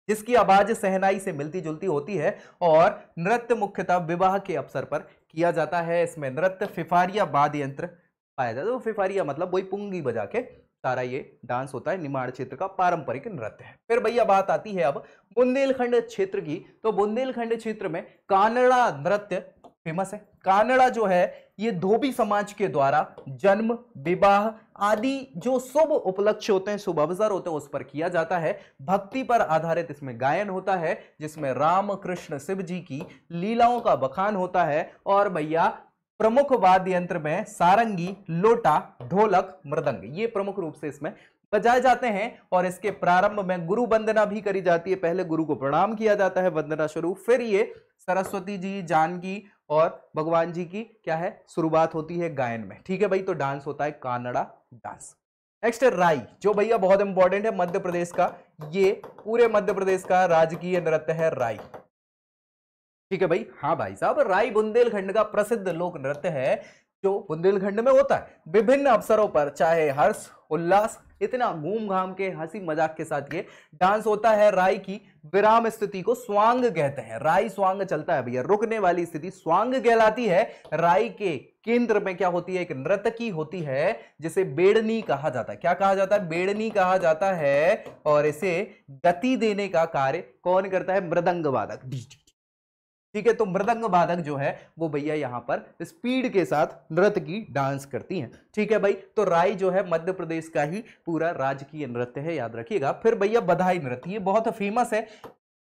जिसकी आवाज सहनाई से मिलती जुलती होती है और नृत्य मुख्यतः विवाह के अवसर पर किया जाता है इसमें नृत्य फिफारिया वाद्य यंत्र पाया जाता है तो फिफारिया मतलब वही पुंगी बजा के सारा ये डांस होता है निमाड़ क्षेत्र का पारंपरिक नृत्य है फिर भैया बात आती है अब बुंदेलखंड क्षेत्र की तो बुंदेलखंड क्षेत्र में कानड़ा नृत्य फेमस है कानड़ा जो है ये धोबी समाज के द्वारा जन्म विवाह आदि जो शुभ उपलक्ष्य होते हैं शुभ अवसर होते हैं उस पर किया जाता है भक्ति पर आधारित इसमें गायन होता है जिसमें राम कृष्ण शिव जी की लीलाओं का बखान होता है और भैया प्रमुख वाद्य यंत्र में सारंगी लोटा ढोलक मृदंग ये प्रमुख रूप से इसमें बजाए जाते हैं और इसके प्रारंभ में गुरु वंदना भी करी जाती है पहले गुरु को प्रणाम किया जाता है वंदना शुरू फिर ये सरस्वती जी जानकी और भगवान जी की क्या है शुरुआत होती है गायन में ठीक है भाई तो डांस होता है कानड़ा डांस नेक्स्ट राई जो भैया बहुत इंपॉर्टेंट है मध्य प्रदेश का ये पूरे मध्य प्रदेश का राजकीय नृत्य है राई ठीक है भाई हाँ भाई साहब राय बुंदेलखंड का प्रसिद्ध लोक नृत्य है जो बुंदेलखंड में होता है विभिन्न अवसरों पर चाहे हर्ष उल्लास इतना घूम घाम के हंसी मजाक के साथ ये डांस होता है राय की विराम स्थिति को स्वांग कहते हैं राय स्वांग चलता है भैया रुकने वाली स्थिति स्वांग कहलाती है राय के केंद्र में क्या होती है एक नृतकी होती है जिसे बेड़नी कहा जाता है क्या कहा जाता है बेड़नी कहा जाता है और इसे गति देने का कार्य कौन करता है मृदंग वादक ठीक है तो मृदंग वादक जो है वो भैया यहां पर स्पीड के साथ नृत्य की डांस करती हैं ठीक है भाई तो राय जो है मध्य प्रदेश का ही पूरा राजकीय नृत्य है याद रखिएगा फिर भैया बधाई नृत्य ये बहुत फेमस है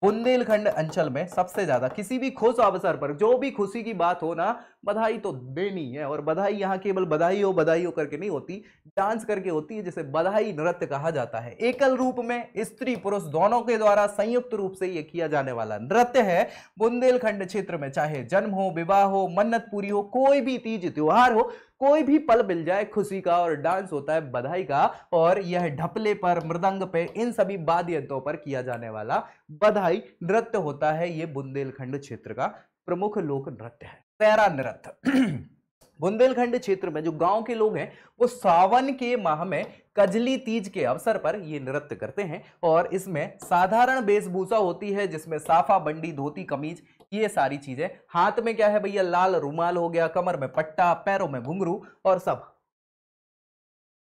बुंदेलखंड अंचल में सबसे ज्यादा किसी भी खुश अवसर पर जो भी खुशी की बात हो ना बधाई तो देनी है और बधाई यहाँ केवल बधाई हो बधाई हो करके नहीं होती डांस करके होती है जिसे बधाई नृत्य कहा जाता है एकल रूप में स्त्री पुरुष दोनों के द्वारा संयुक्त रूप से ये किया जाने वाला नृत्य है बुंदेलखंड क्षेत्र में चाहे जन्म हो विवाह हो मन्नत पूरी हो कोई भी तीज त्योहार हो कोई भी पल मिल जाए खुशी का और डांस होता है बधाई का और यह ढपले पर मृदंग पे इन सभी वाद्य पर किया जाने वाला बधाई नृत्य होता है ये बुंदेलखंड क्षेत्र का प्रमुख लोक नृत्य है पैरा नृत्य बुंदेलखंड क्षेत्र में जो गांव के लोग हैं वो सावन के माह में कजली तीज के अवसर पर ये नृत्य करते हैं और इसमें साधारण वेशभूषा होती है जिसमें साफा बंडी धोती कमीज ये सारी चीजें हाथ में क्या है भैया लाल रुमाल हो गया कमर में पट्टा पैरों में घुंगरू और सब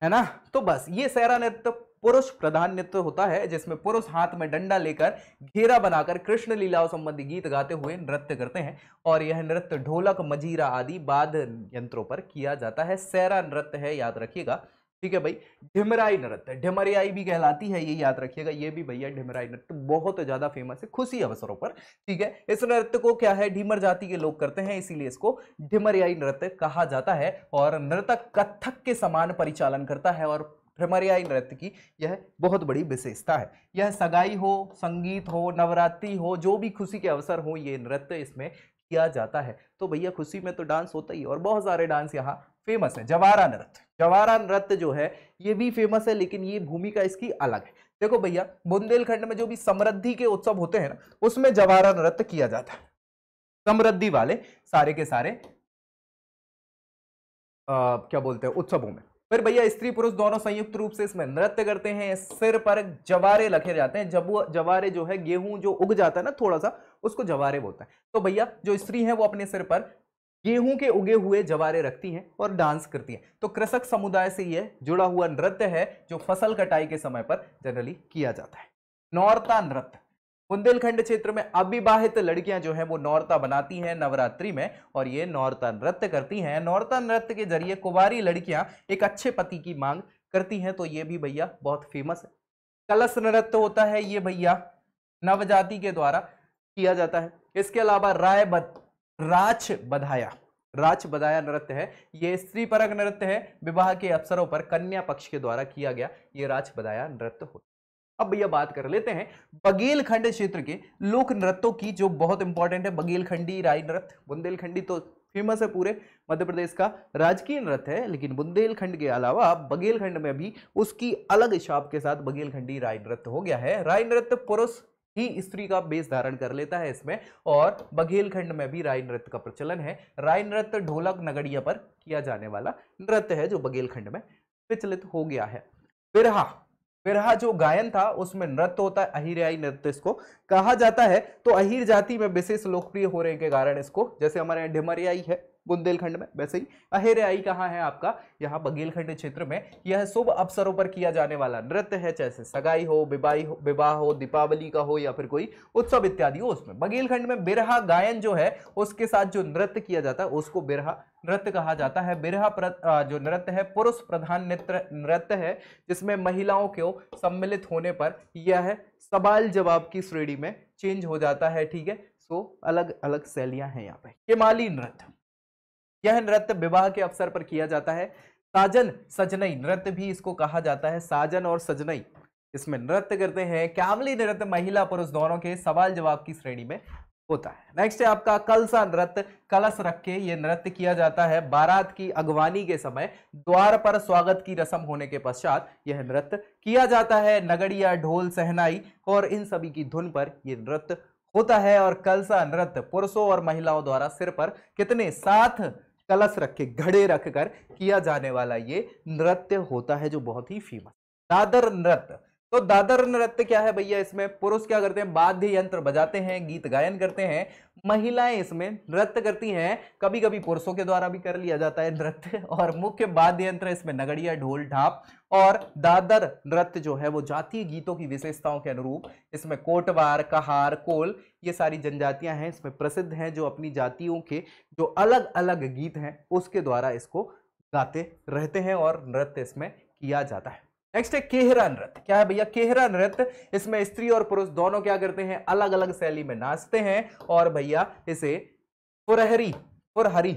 है ना तो बस ये सहरा नृत्य पुरुष प्रधान नृत्य होता है जिसमें पुरुष हाथ में डंडा लेकर घेरा बनाकर कृष्ण लीलाओं संबंधी गीत गाते हुए नृत्य करते हैं और यह नृत्य ढोलक मजीरा आदि बाद यंत्रों पर किया जाता है सैरा नृत्य है याद रखिएगा ठीक है भाई ढिमराई नृत्य ढिमरियाई भी कहलाती है ये याद रखिएगा ये भी भैया ढिमराई नृत्य बहुत ज्यादा फेमस है खुशी अवसरों पर ठीक है इस नृत्य को क्या है ढीमर जाति के लोग करते हैं इसीलिए इसको ढिमरियाई नृत्य कहा जाता है और नृतक कथक के समान परिचालन करता है और भ्रमरियाई नृत्य की यह बहुत बड़ी विशेषता है यह सगाई हो संगीत हो नवरात्रि हो जो भी खुशी के अवसर हो ये नृत्य इसमें किया जाता है तो भैया खुशी में तो डांस होता ही और बहुत सारे डांस यहाँ फेमस है जवारा नृत्य जवारा नृत्य जो है ये भी फेमस है लेकिन ये भूमिका इसकी अलग है देखो भैया बुंदेलखंड में जो भी समृद्धि के उत्सव होते हैं ना उसमें जवारा नृत्य किया जाता है समृद्धि वाले सारे के सारे आ, क्या बोलते हैं उत्सवों में फिर भैया स्त्री पुरुष दोनों संयुक्त रूप से इसमें नृत्य करते हैं सिर पर जवारे लखे जाते हैं जब जवारे जो है गेहूं जो उग जाता है ना थोड़ा सा उसको जवारे बोलता है तो भैया जो स्त्री है वो अपने सिर पर गेहूं के उगे हुए जवारे रखती हैं और डांस करती हैं तो कृषक समुदाय से यह जुड़ा हुआ नृत्य है जो फसल कटाई के समय पर जनरली किया जाता है नौरता नृत्य बुंदेलखंड क्षेत्र में अविवाहित लड़कियां जो है वो नौरता बनाती हैं नवरात्रि में और ये नौरता नृत्य करती हैं नौरता नृत्य के जरिए कुंवारी लड़कियां एक अच्छे पति की मांग करती हैं तो ये भी भैया बहुत फेमस है कलश नृत्य होता है ये भैया नवजाति के द्वारा किया जाता है इसके अलावा राय बद, राच बधाया राच बधाया नृत्य है ये स्त्री परक नृत्य है विवाह के अवसरों पर कन्या पक्ष के द्वारा किया गया ये राच बधाया नृत्य होता है अब भैया बात कर लेते हैं बघेलखंड क्षेत्र के लोक नृत्यों की जो बहुत इंपॉर्टेंट है बघेलखंडी राय नृत्य बुंदेलखंडी तो फेमस है पूरे मध्य प्रदेश का राजकीय नृत्य है लेकिन बुंदेलखंड के अलावा बघेलखंड में भी उसकी अलग छाप के साथ बघेलखंडी राय नृत्य हो गया है राय नृत्य पुरुष ही स्त्री का बेस धारण कर लेता है इसमें और बघेलखंड में भी राय नृत्य का प्रचलन है राय नृत्य ढोलक नगड़िया पर किया जाने वाला नृत्य है जो बघेलखंड में प्रचलित हो गया है बिरहा बिरहा जो गायन था उसमें नृत्य होता है अहिराई नृत्य इसको कहा जाता है तो अहिर जाति में विशेष लोकप्रिय हो रहे के कारण इसको जैसे हमारे यहाँ ढिमरियाई है बुंदेलखंड में वैसे ही आई कहाँ है आपका यहाँ बघेलखंड क्षेत्र में यह शुभ अवसरों पर किया जाने वाला नृत्य है जैसे सगाई हो विवाही हो विवाह हो दीपावली का हो या फिर कोई उत्सव इत्यादि हो उसमें बघेलखंड में बिरहा गायन जो है उसके साथ जो नृत्य किया जाता है उसको बिरहा नृत्य कहा जाता है बिरहा जो नृत्य है पुरुष प्रधान नृत्य है जिसमें महिलाओं को सम्मिलित होने पर यह सवाल जवाब की श्रेणी में चेंज हो जाता है ठीक है सो अलग अलग शैलियां हैं यहाँ पे केमाली नृत्य यह नृत्य विवाह के अवसर पर किया जाता है साजन सजनई नृत्य भी इसको कहा जाता है साजन और सजनई इसमें नृत्य करते हैं कैमली नृत्य महिला पुरुष दोनों के सवाल जवाब की श्रेणी में होता है नेक्स्ट है आपका कलसा नृत्य कलश रख के ये नृत्य किया जाता है बारात की अगवानी के समय द्वार पर स्वागत की रस्म होने के पश्चात यह नृत्य किया जाता है नगड़िया ढोल सहनाई और इन सभी की धुन पर यह नृत्य होता है और कलसा नृत्य पुरुषों और महिलाओं द्वारा सिर पर कितने साथ कलश रखे घड़े रखकर किया जाने वाला ये नृत्य होता है जो बहुत ही फेमस दादर नृत्य तो दादर नृत्य क्या है भैया इसमें पुरुष क्या करते हैं वाद्य यंत्र बजाते हैं गीत गायन करते हैं महिलाएं इसमें नृत्य करती हैं कभी कभी पुरुषों के द्वारा भी कर लिया जाता है नृत्य और मुख्य वाद्य यंत्र इसमें नगड़िया ढोल ढाप और दादर नृत्य जो है वो जातीय गीतों की विशेषताओं के अनुरूप इसमें कोटवार कहार कोल ये सारी जनजातियां हैं इसमें प्रसिद्ध हैं जो अपनी जातियों के जो अलग अलग गीत हैं उसके द्वारा इसको गाते रहते हैं और नृत्य इसमें किया जाता है नेक्स्ट है केहरा नृत्य क्या है भैया केहरा नृत्य इसमें स्त्री और पुरुष दोनों क्या करते हैं अलग अलग शैली में नाचते हैं और भैया इसे पुरहरी पुरहरी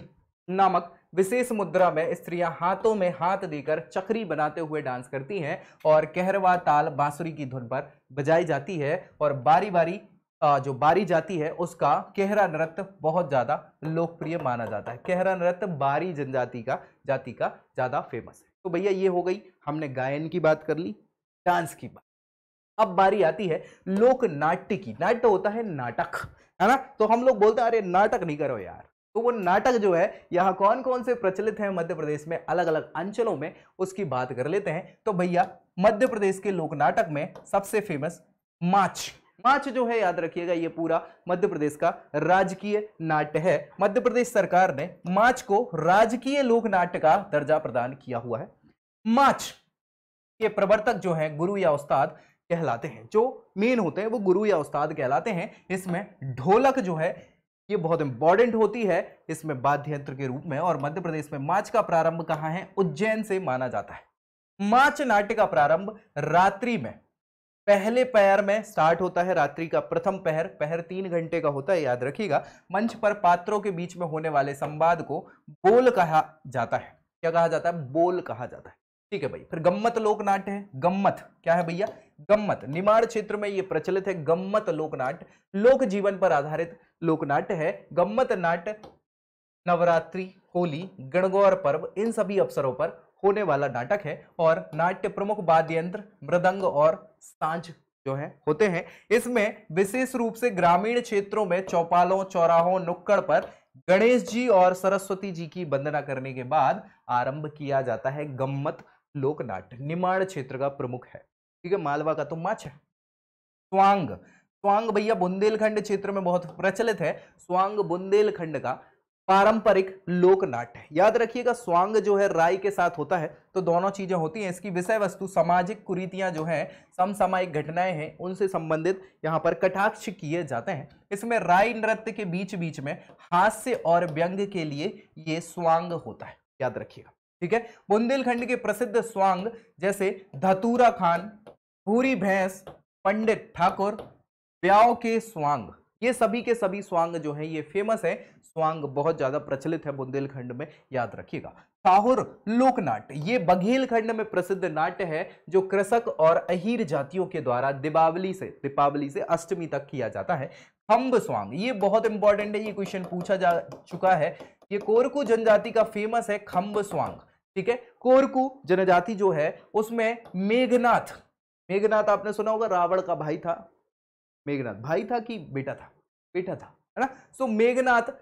नामक विशेष मुद्रा में स्त्रियां हाथों में हाथ देकर चक्री बनाते हुए डांस करती हैं और कहरवा ताल बांसुरी की धुन पर बजाई जाती है और बारी बारी जो बारी जाती है उसका केहरा नृत्य बहुत ज़्यादा लोकप्रिय माना जाता है केहरा नृत्य बारी जनजाति का जाति का ज़्यादा फेमस है तो भैया ये हो गई हमने गायन की बात कर ली डांस की बात अब बारी आती है लोक नाट्य की नाट्य तो होता है नाटक है ना तो हम लोग बोलते हैं अरे नाटक नहीं करो यार तो वो नाटक जो है यहाँ कौन कौन से प्रचलित हैं मध्य प्रदेश में अलग अलग अंचलों में उसकी बात कर लेते हैं तो भैया मध्य प्रदेश के लोक नाटक में सबसे फेमस माछ माछ जो है याद रखिएगा ये पूरा मध्य प्रदेश का राजकीय नाट्य है मध्य प्रदेश सरकार ने माछ को राजकीय लोक नाट्य का दर्जा प्रदान किया हुआ है माच के प्रवर्तक जो है गुरु या उस्ताद कहलाते हैं जो मेन होते हैं वो गुरु या उस्ताद कहलाते हैं इसमें ढोलक जो है ये बहुत इंपॉर्टेंट होती है इसमें वाद्य यंत्र के रूप में और मध्य प्रदेश में माच का प्रारंभ कहाँ है उज्जैन से माना जाता है माच नाट्य का प्रारंभ रात्रि में पहले पहर में स्टार्ट होता है रात्रि का प्रथम पहर पहर तीन घंटे का होता है याद रखिएगा मंच पर पात्रों के बीच में होने वाले संवाद को बोल कहा जाता है क्या कहा जाता है बोल कहा जाता है ठीक है भाई फिर गम्मत लोकनाट है गम्मत क्या है भैया गम्मत निमाड़ क्षेत्र में ये प्रचलित है गम्मत लोकनाट लोक जीवन पर आधारित लोकनाट्य है गम्मत नाट नवरात्रि होली गणगौर पर्व इन सभी अवसरों पर होने वाला नाटक है और नाट्य प्रमुख वाद्य यंत्र मृदंग और सांझ जो है होते हैं इसमें विशेष रूप से ग्रामीण क्षेत्रों में चौपालों चौराहों नुक्कड़ पर गणेश जी और सरस्वती जी की वंदना करने के बाद आरंभ किया जाता है गम्मत लोकनाट निमाड़ क्षेत्र का प्रमुख है ठीक है मालवा का तो माछ है स्वांग स्वांग भैया बुंदेलखंड क्षेत्र में बहुत प्रचलित है स्वांग बुंदेलखंड का पारंपरिक है याद रखिएगा स्वांग जो है राय के साथ होता है तो दोनों चीजें होती हैं इसकी विषय वस्तु सामाजिक कुरीतियां जो हैं समसामायिक घटनाएं हैं उनसे संबंधित यहाँ पर कटाक्ष किए जाते हैं इसमें राय नृत्य के बीच बीच में हास्य और व्यंग के लिए ये स्वांग होता है याद रखिएगा ठीक है बुंदेलखंड के प्रसिद्ध स्वांग जैसे धतूरा खान भूरी भैंस पंडित ठाकुर ब्याव के स्वांग ये सभी के सभी स्वांग जो है ये फेमस है स्वांग बहुत ज्यादा प्रचलित है बुंदेलखंड में याद रखिएगा साहुर लोकनाट ये बघेलखंड में प्रसिद्ध नाट्य है जो कृषक और अहीर जातियों के द्वारा दीपावली से दीपावली से अष्टमी तक किया जाता है खम्ब स्वांग ये बहुत इंपॉर्टेंट है ये क्वेश्चन पूछा जा चुका है ये कोरकू जनजाति का फेमस है खम्ब स्वांग ठीक है कोरकू जनजाति जो है उसमें मेघनाथ मेघनाथ आपने सुना होगा रावण का भाई था मेघनाथ भाई था कि बेटा था बेटा था है ना सो मेघनाथ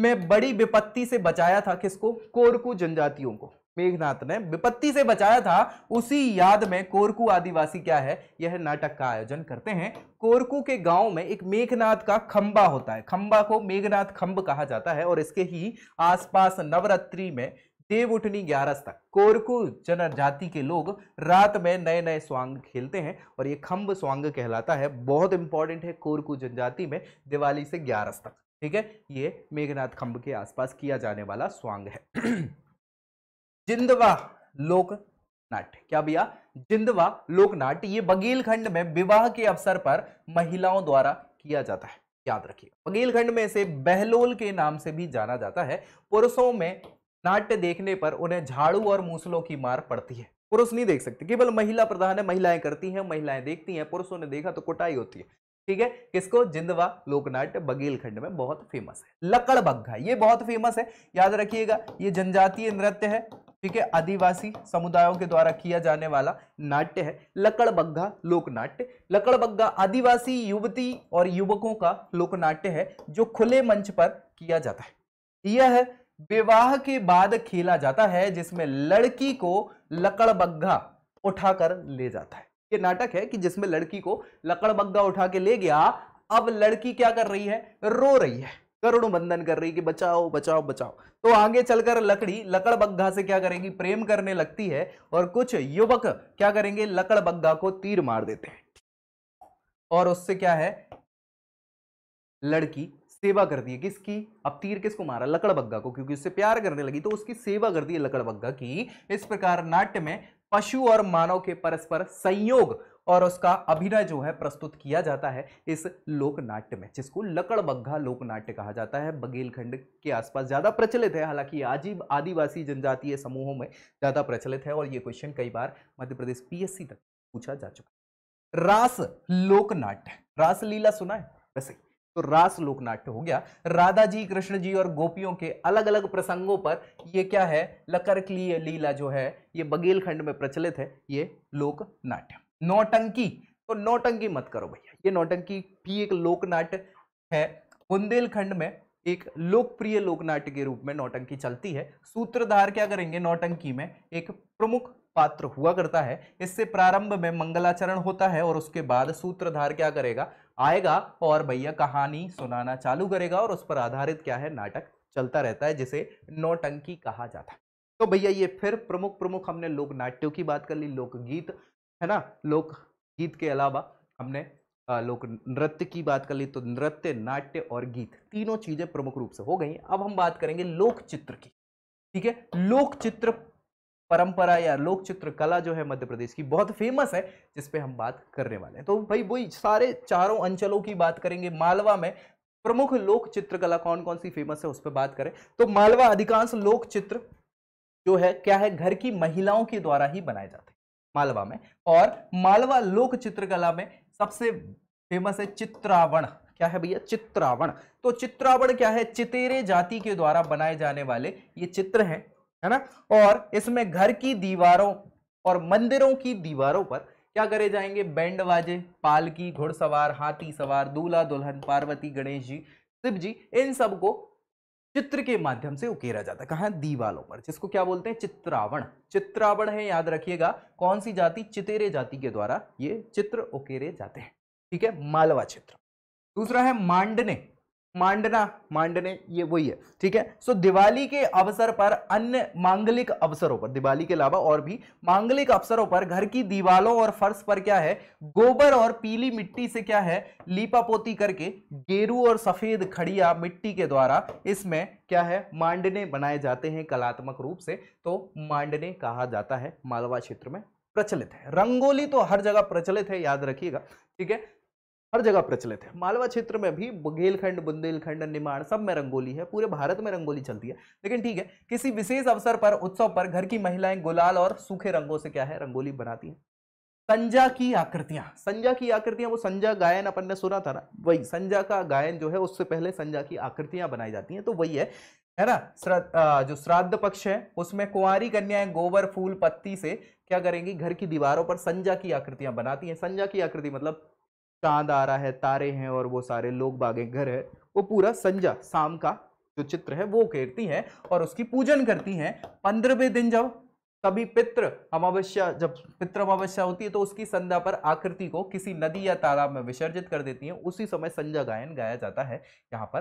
में बड़ी विपत्ति से बचाया था किसको कोरकू जनजातियों को मेघनाथ ने विपत्ति से बचाया था उसी याद में कोरकू आदिवासी क्या है यह नाटक का आयोजन करते हैं कोरकू के गांव में एक मेघनाथ का खंबा होता है खंबा को मेघनाथ खंब कहा जाता है और इसके ही आसपास नवरात्रि में देव उठनी ग्यारस तक कोरकू जनजाति के लोग रात में नए नए स्वांग खेलते हैं और ये खम्ब स्वांग कहलाता है बहुत इंपॉर्टेंट है कोरकू जनजाति में दिवाली से ग्यारस तक ठीक है ये मेघनाथ खम्ब के आसपास किया जाने वाला स्वांग है जिंदवा लोक नाट्य क्या भैया जिंदवा लोकनाट्य ये बघेलखंड में विवाह के अवसर पर महिलाओं द्वारा किया जाता है याद रखिए बघेलखंड में इसे बहलोल के नाम से भी जाना जाता है पुरुषों में नाट्य देखने पर उन्हें झाड़ू और मूसलों की मार पड़ती है पुरुष नहीं देख सकते केवल महिला प्रधान है महिलाएं करती हैं महिलाएं देखती हैं पुरुषों ने देखा तो कुटाई होती है ठीक है किसको जिंदवा लोकनाट्य बघेलखंड में बहुत फेमस है लकड़बग्घा ये बहुत फेमस है याद रखिएगा ये जनजातीय नृत्य है ठीक है आदिवासी समुदायों के द्वारा किया जाने वाला नाट्य है लकड़बग्घा लोकनाट्य लकड़बग्घा आदिवासी युवती और युवकों का लोकनाट्य है जो खुले मंच पर किया जाता है यह है विवाह के बाद खेला जाता है जिसमें लड़की को लकड़बग्घा उठाकर ले जाता है ये नाटक है कि जिसमें लड़की को लकड़बग्घा उठा के ले गया अब लड़की क्या कर रही है रो रही है करोड़ों बंधन कर रही कि बचाओ बचाओ बचाओ तो आगे चलकर लकड़ी लकड़बग्घा से क्या करेगी प्रेम करने लगती है और कुछ युवक क्या करेंगे लकड़बग्घा को तीर मार देते हैं और उससे क्या है लड़की सेवा करती है किसकी अब तीर किसको मारा लकड़बग्घा को क्योंकि उससे प्यार करने लगी तो उसकी सेवा करती है लकड़बग्घा की इस प्रकार नाट्य में पशु और मानव के परस्पर संयोग और उसका अभिनय जो है प्रस्तुत किया जाता है इस लोकनाट्य में जिसको लकड़बग्घा लोकनाट्य कहा जाता है बघेलखंड के आसपास ज़्यादा प्रचलित है हालांकि आजीव आदिवासी जनजातीय समूहों में ज़्यादा प्रचलित है और ये क्वेश्चन कई बार मध्य प्रदेश पीएससी तक पूछा जा चुका रास लोकनाट्य रास लीला सुना है वैसे तो रास लोकनाट्य हो गया राधा जी कृष्ण जी और गोपियों के अलग अलग प्रसंगों पर यह क्या है लकर लीला जो है ये बघेलखंड में प्रचलित है ये लोकनाट्य नौटंकी तो नौटंकी मत करो भैया ये नौटंकी भी एक लोकनाट है बुंदेलखंड में एक लोकप्रिय लोकनाट्य के रूप में नौटंकी चलती है सूत्रधार क्या करेंगे नौटंकी में एक प्रमुख पात्र हुआ करता है इससे प्रारंभ में मंगलाचरण होता है और उसके बाद सूत्रधार क्या करेगा आएगा और भैया कहानी सुनाना चालू करेगा और उस पर आधारित क्या है नाटक चलता रहता है जिसे नौटंकी कहा जाता है तो भैया ये फिर प्रमुख प्रमुख हमने लोक नाट्यों की बात कर ली लोकगीत है ना लोक गीत के अलावा हमने लोक नृत्य की बात कर ली तो नृत्य नाट्य और गीत तीनों चीजें प्रमुख रूप से हो गई अब हम बात करेंगे लोक चित्र की ठीक है लोक चित्र परंपरा या लोक चित्र कला जो है मध्य प्रदेश की बहुत फेमस है जिसपे हम बात करने वाले हैं तो भाई वही सारे चारों अंचलों की बात करेंगे मालवा में प्रमुख लोक चित्रकला कौन कौन सी फेमस है उस पर बात करें तो मालवा अधिकांश लोक चित्र जो है क्या है घर की महिलाओं के द्वारा ही बनाया जाता है मालवा में और मालवा लोक चित्रकला में सबसे फेमस है चित्रावण क्या है भैया चित्रावण तो चित्रावण क्या है चितेरे जाति के द्वारा बनाए जाने वाले ये चित्र हैं है ना और इसमें घर की दीवारों और मंदिरों की दीवारों पर क्या करे जाएंगे बैंड बाजे पालकी घुड़सवार हाथी सवार दूल्हा दुल्हन पार्वती गणेश जी शिव जी इन सबको चित्र के माध्यम से उकेरा जाता है कहा दीवालों पर जिसको क्या बोलते हैं चित्रावण चित्रावण है याद रखिएगा कौन सी जाति चितेरे जाति के द्वारा ये चित्र उकेरे जाते हैं ठीक है मालवा चित्र दूसरा है मांडने मांडना मांडने ये वही है ठीक है सो दिवाली के अवसर पर अन्य मांगलिक अवसरों पर दिवाली के अलावा और भी मांगलिक अवसरों पर घर की दीवालों और फर्श पर क्या है गोबर और पीली मिट्टी से क्या है लीपापोती करके गेरू और सफेद खड़िया मिट्टी के द्वारा इसमें क्या है मांडने बनाए जाते हैं कलात्मक रूप से तो मांडने कहा जाता है मालवा क्षेत्र में प्रचलित है रंगोली तो हर जगह प्रचलित है याद रखिएगा ठीक है हर जगह प्रचलित है मालवा क्षेत्र में भी बघेलखंड बुंदेलखंड निमाण सब में रंगोली है पूरे भारत में रंगोली चलती है लेकिन ठीक है किसी विशेष अवसर पर उत्सव पर घर की महिलाएं गुलाल और सूखे रंगों से क्या है रंगोली बनाती है संजा की आकृतियां संजा की आकृतियां वो संजा गायन अपन ने सुना था ना वही संजा का गायन जो है उससे पहले संजा की आकृतियां बनाई जाती हैं तो वही है है ना श्रा, जो श्राद्ध पक्ष है उसमें कुंवारी कन्याएं गोबर फूल पत्ती से क्या करेंगी घर की दीवारों पर संजा की आकृतियां बनाती हैं संजा की आकृति मतलब चांद आ रहा है तारे हैं और वो सारे लोग बागे घर है वो पूरा संजा शाम का जो चित्र है वो घेरती है और उसकी पूजन करती है पंद्रहवें दिन जब सभी पित्र अमावस्या जब पित्र अमावस्या होती है तो उसकी संध्या पर आकृति को किसी नदी या तालाब में विसर्जित कर देती है उसी समय संजय गायन गाया जाता है यहाँ पर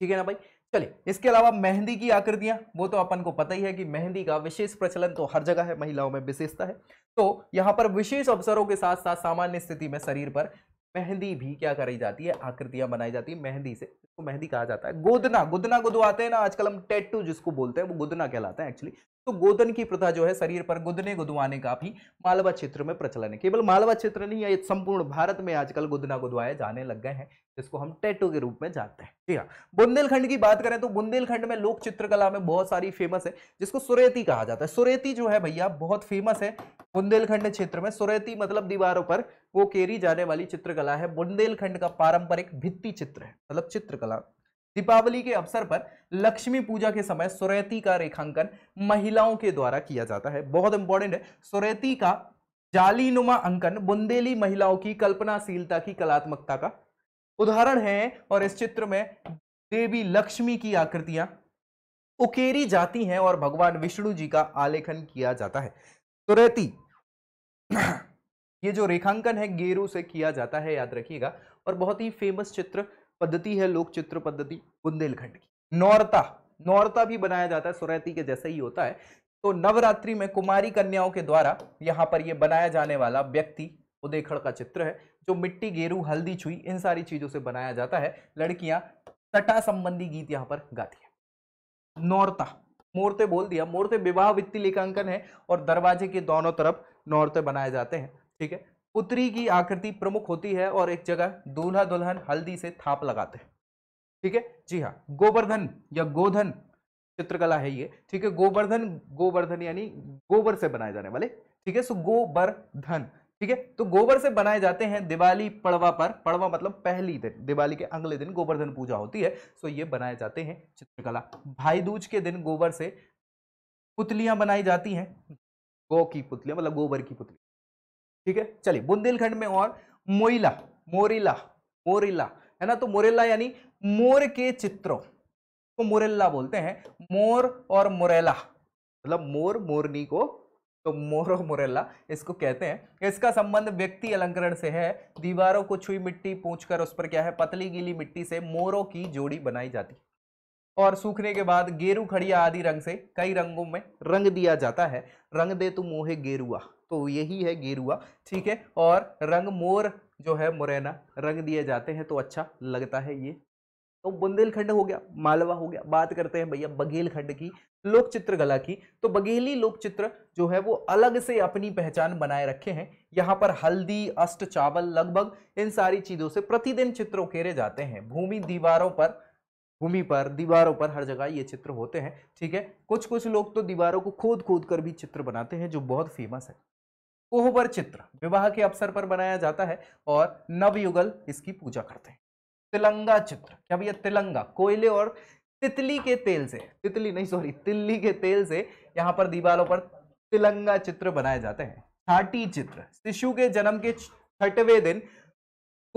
ठीक है ना भाई चलिए इसके अलावा मेहंदी की आकृतियां वो तो अपन को पता ही है कि मेहंदी का विशेष प्रचलन तो हर जगह है महिलाओं में विशेषता है तो यहाँ पर विशेष अवसरों के साथ साथ सामान्य स्थिति में शरीर पर मेहंदी भी क्या करी जाती है आकृतियां बनाई जाती है मेहंदी से इसको मेहंदी कहा जाता है गोदना गोदना गुदवाते हैं ना आजकल हम टैटू जिसको बोलते हैं वो गोदना कहलाते हैं एक्चुअली तो गोदन की प्रथा जो है शरीर पर गुदने गुदवाने का भी मालवा क्षेत्र में प्रचलन है केवल मालवा क्षेत्र नहीं है संपूर्ण भारत में आजकल गुदना गुदवाए जाने लग गए हैं जिसको हम टैटू के रूप में जानते हैं ठीक है बुंदेलखंड की बात करें तो बुंदेलखंड में लोक चित्रकला में बहुत सारी फेमस है जिसको सुरेती कहा जाता है सुरेती जो है भैया बहुत फेमस है बुंदेलखंड क्षेत्र में सुरेती मतलब दीवारों पर वो केरी जाने वाली चित्रकला है बुंदेलखंड का पारंपरिक भित्ति चित्र है मतलब चित्रकला दीपावली के अवसर पर लक्ष्मी पूजा के समय सुरैती का रेखांकन महिलाओं के द्वारा किया जाता है बहुत इंपॉर्टेंट है सुरैती का जालीनुमा अंकन बुंदेली महिलाओं की कल्पनाशीलता की कलात्मकता का उदाहरण है और इस चित्र में देवी लक्ष्मी की आकृतियां उकेरी जाती हैं और भगवान विष्णु जी का आलेखन किया जाता है तो ये जो रेखांकन है गेरू से किया जाता है याद रखिएगा और बहुत ही फेमस चित्र पद्धति है लोक चित्र पद्धति बुंदेलखंड की नौरता नौरता भी बनाया जाता है सुरैती के जैसा ही होता है तो नवरात्रि में कुमारी कन्याओं के द्वारा यहाँ पर यह बनाया जाने वाला व्यक्ति उदेखड़ का चित्र है जो मिट्टी गेरू हल्दी छुई इन सारी चीज़ों से बनाया जाता है लड़कियां तटा संबंधी गीत यहाँ पर गाती है नौरता मोरते बोल दिया मोरते विवाह वित्तीय लेखांकन है और दरवाजे के दोनों तरफ नौरते बनाए जाते हैं ठीक है पुत्री की आकृति प्रमुख होती है और एक जगह दूल्हा दुल्हन हल्दी से थाप लगाते हैं ठीक है जी हाँ गोवर्धन या गोधन चित्रकला है ये ठीक है गोवर्धन गोवर्धन यानी गोबर से बनाए जाने वाले ठीक है सो गोवर्धन ठीक है तो गोबर से बनाए जाते हैं दिवाली पड़वा पर पड़वा मतलब पहली दिन दिवाली के अगले दिन गोवर्धन पूजा होती है सो ये बनाए जाते हैं चित्रकला भाई दूज के दिन गोबर से पुतलियां बनाई जाती हैं गौ की पुतलियां मतलब गोबर की पुतली ठीक है चलिए बुंदेलखंड में और मोइला मोरिला मोरिला है ना तो मोरेला यानी मोर के चित्रों को तो मोरेला बोलते हैं मोर और मोरेला मतलब मोर मोरनी को तो मोरो मोरेला इसको कहते हैं इसका संबंध व्यक्ति अलंकरण से है दीवारों को छुई मिट्टी पूछ उस पर क्या है पतली गीली मिट्टी से मोरों की जोड़ी बनाई जाती है और सूखने के बाद गेरू खड़िया आदि रंग से कई रंगों में रंग दिया जाता है रंग दे तो मोहे गेरुआ तो यही है गेरुआ ठीक है और रंग मोर जो है मुरैना रंग दिए जाते हैं तो अच्छा लगता है ये तो बुंदेलखंड हो गया मालवा हो गया बात करते हैं भैया बघेलखंड की लोक चित्रकला की तो बघेली लोक चित्र जो है वो अलग से अपनी पहचान बनाए रखे हैं यहाँ पर हल्दी अष्ट चावल लगभग इन सारी चीज़ों से प्रतिदिन चित्र उकेरे जाते हैं भूमि दीवारों पर भूमि पर दीवारों पर हर जगह ये चित्र होते हैं ठीक है कुछ कुछ लोग तो दीवारों को खोद खोद कर भी चित्र बनाते हैं जो बहुत फेमस है कोहबर चित्र विवाह के अवसर पर बनाया जाता है और नवयुगल इसकी पूजा करते हैं तिलंगा चित्र क्या भैया तिलंगा कोयले और तितली के तेल से तितली नहीं सॉरी तिल्ली के तेल से यहाँ पर दीवारों पर तिलंगा चित्र बनाए जाते हैं छाटी चित्र शिशु के जन्म के छठवें दिन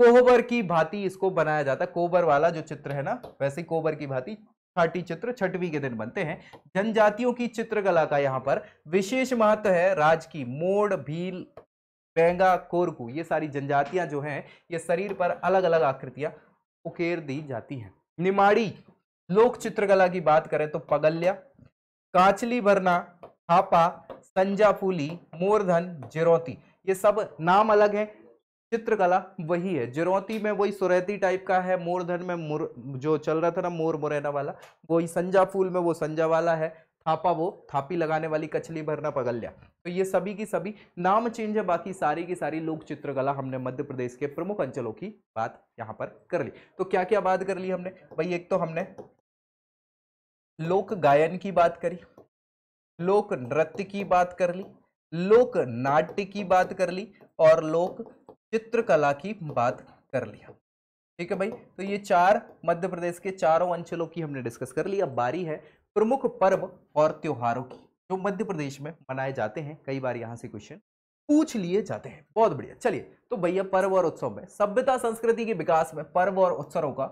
कोहबर की भांति इसको बनाया जाता है कोबर वाला जो चित्र है ना वैसे कोबर की भांति छाटी चित्र छठवीं के दिन बनते हैं जनजातियों की चित्रकला का यहाँ पर विशेष महत्व है राज की मोड़ भील बैंगा कोरकू ये सारी जनजातियां जो हैं ये शरीर पर अलग अलग आकृतियां उकेर दी जाती है निमाड़ी लोक चित्रकला की बात करें तो पगल्या काचली भरना थापा संजापुली मोरधन जिरौती ये सब नाम अलग है चित्रकला वही है जिरौती में वही सुरैती टाइप का है मोरधन में मुर जो चल रहा था ना मोर मुरैना वाला वही संजा फूल में वो संजा वाला है थापा वो थापी लगाने वाली कचली भरना लिया तो ये सभी की सभी नाम चेंज है बाकी सारी की सारी लोक चित्रकला हमने मध्य प्रदेश के प्रमुख अंचलों की बात यहाँ पर कर ली तो क्या क्या बात कर ली हमने भाई एक तो हमने लोक गायन की बात करी लोक नृत्य की बात कर ली लोक नाट्य की बात कर ली और लोक चित्रकला की बात कर लिया ठीक है भाई तो ये चार मध्य प्रदेश के चारों अंचलों की हमने डिस्कस कर ली अब बारी है प्रमुख पर्व और त्योहारों की जो मध्य प्रदेश में मनाए जाते हैं कई बार यहाँ से क्वेश्चन पूछ लिए जाते हैं बहुत बढ़िया चलिए तो भैया पर्व और उत्सव में सभ्यता संस्कृति के विकास में पर्व और उत्सवों का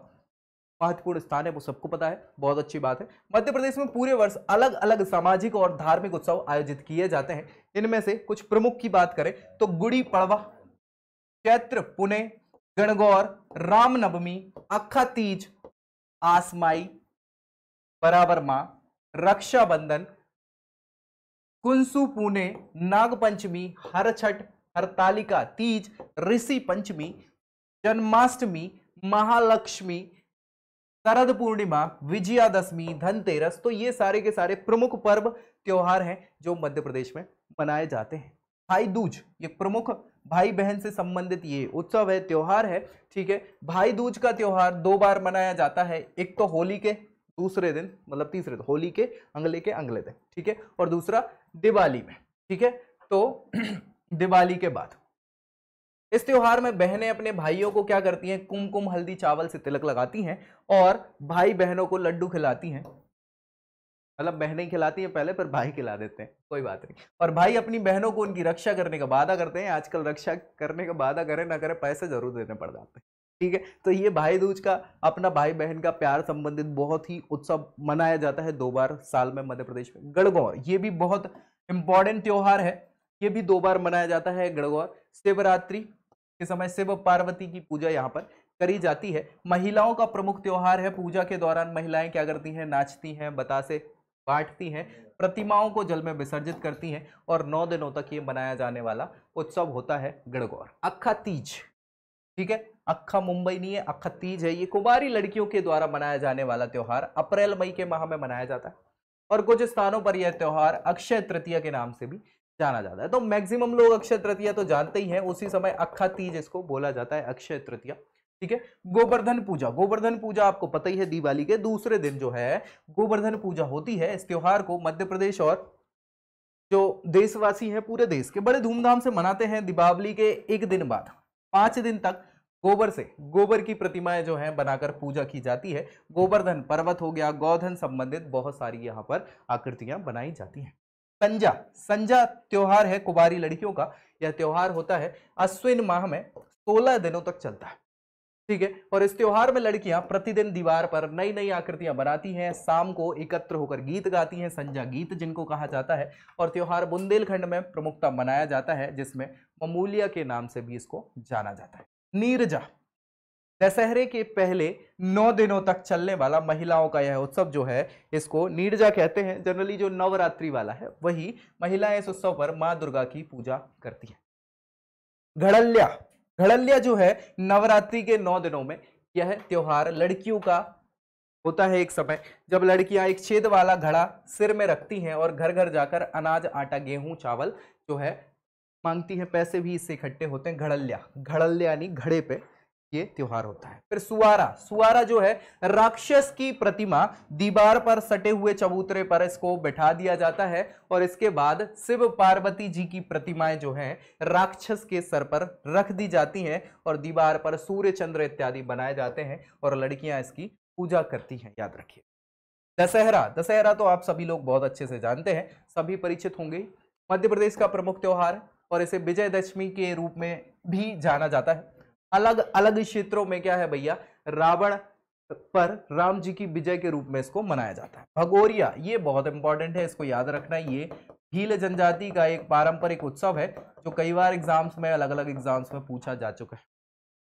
महत्वपूर्ण स्थान है वो सबको पता है बहुत अच्छी बात है मध्य प्रदेश में पूरे वर्ष अलग अलग सामाजिक और धार्मिक उत्सव आयोजित किए जाते हैं इनमें से कुछ प्रमुख की बात करें तो गुड़ी पड़वा चैत्र पुणे गणगौर रामनवमी अखा तीज आसमाई बराबर माँ रक्षाबंधन कुंसु पुणे नागपंचमी हर छठ हरतालिका तीज ऋषि पंचमी जन्माष्टमी महालक्ष्मी शरद पूर्णिमा विजयादशमी धनतेरस तो ये सारे के सारे प्रमुख पर्व त्योहार हैं जो मध्य प्रदेश में मनाए जाते हैं भाई दूज ये प्रमुख भाई बहन से संबंधित ये उत्सव है त्यौहार है ठीक है भाई दूज का त्योहार दो बार मनाया जाता है एक तो होली के दूसरे दिन मतलब तीसरे दिन होली के अगले के अगले दिन ठीक है और दूसरा दिवाली में ठीक है तो दिवाली के बाद इस त्यौहार में बहनें अपने भाइयों को क्या करती हैं कुमकुम हल्दी चावल से तिलक लगाती हैं और भाई बहनों को लड्डू खिलाती हैं मतलब बहनें खिलाती हैं पहले पर भाई खिला देते हैं कोई बात नहीं और भाई अपनी बहनों को उनकी रक्षा करने का वादा करते हैं आजकल रक्षा करने का वादा करें ना करें पैसे जरूर देने पड़ जाते हैं ठीक है तो ये भाई दूज का अपना भाई बहन का प्यार संबंधित बहुत ही उत्सव मनाया जाता है दो बार साल में मध्य प्रदेश में गढ़गौर ये भी बहुत इंपॉर्टेंट त्यौहार है ये भी दो बार मनाया जाता है गढ़गौर शिवरात्रि के समय शिव पार्वती की पूजा यहाँ पर करी जाती है महिलाओं का प्रमुख त्यौहार है पूजा के दौरान महिलाएं क्या करती हैं नाचती हैं बतासे बांटती हैं प्रतिमाओं को जल में विसर्जित करती हैं और नौ दिनों तक ये मनाया जाने वाला उत्सव होता है गढ़गौर अखा तीज ठीक है अक्खा मुंबई नहीं है अक्खा तीज है ये कुमारी लड़कियों के द्वारा मनाया जाने वाला त्यौहार अप्रैल मई के माह में मनाया जाता है और कुछ स्थानों पर यह त्यौहार अक्षय तृतीया के नाम से भी जाना जाता है तो मैक्सिमम लोग अक्षय तृतीया तो जानते ही हैं उसी समय अक्खा तीज इसको बोला जाता है अक्षय तृतीया ठीक है गोवर्धन पूजा गोवर्धन पूजा आपको पता ही है दिवाली के दूसरे दिन जो है गोवर्धन पूजा होती है इस त्यौहार को मध्य प्रदेश और जो देशवासी हैं पूरे देश के बड़े धूमधाम से मनाते हैं दीपावली के एक दिन बाद पांच दिन तक गोबर से गोबर की प्रतिमाएं जो हैं बनाकर पूजा की जाती है गोबरधन पर्वत हो गया गौधन संबंधित बहुत सारी यहाँ पर आकृतियां बनाई जाती हैं संजा संजा त्योहार है कुबारी लड़कियों का यह त्योहार होता है अश्विन माह में सोलह दिनों तक चलता है ठीक है और इस त्योहार में लड़कियां प्रतिदिन दीवार पर नई नई आकृतियां बनाती हैं शाम को एकत्र होकर गीत गाती हैं संजा गीत जिनको कहा जाता है और त्योहार बुंदेलखंड में प्रमुखता मनाया जाता है जिसमें ममूलिया के नाम से भी इसको जाना जाता है नीरजा दशहरे के पहले नौ दिनों तक चलने वाला महिलाओं का यह उत्सव जो है इसको नीरजा कहते हैं जनरली जो नवरात्रि वाला है वही महिलाएं इस उत्सव पर माँ दुर्गा की पूजा करती है घड़ल्या घड़ल्या जो है नवरात्रि के नौ दिनों में यह त्योहार लड़कियों का होता है एक समय जब लड़कियां एक छेद वाला घड़ा सिर में रखती हैं और घर घर जाकर अनाज आटा गेहूं चावल जो है मांगती है पैसे भी इससे इकट्ठे होते हैं घड़ल्या घड़ल्या यानी घड़े पे ये त्योहार होता है फिर सुवारा सुवारा जो है राक्षस की प्रतिमा दीवार पर सटे हुए चबूतरे पर इसको बैठा दिया जाता है और इसके बाद शिव पार्वती जी की प्रतिमाएं जो हैं राक्षस के सर पर रख दी जाती हैं और दीवार पर सूर्य चंद्र इत्यादि बनाए जाते हैं और लड़कियां इसकी पूजा करती हैं याद रखिए दशहरा दशहरा तो आप सभी लोग बहुत अच्छे से जानते हैं सभी परिचित होंगे मध्य प्रदेश का प्रमुख त्यौहार और इसे विजयदशमी के रूप में भी जाना जाता है अलग अलग क्षेत्रों में क्या है भैया रावण पर राम जी की विजय के रूप में इसको मनाया जाता है भगोरिया ये बहुत इंपॉर्टेंट है इसको याद रखना ये भील जनजाति का एक पारंपरिक उत्सव है जो कई बार एग्जाम्स में अलग अलग एग्जाम्स में पूछा जा चुका है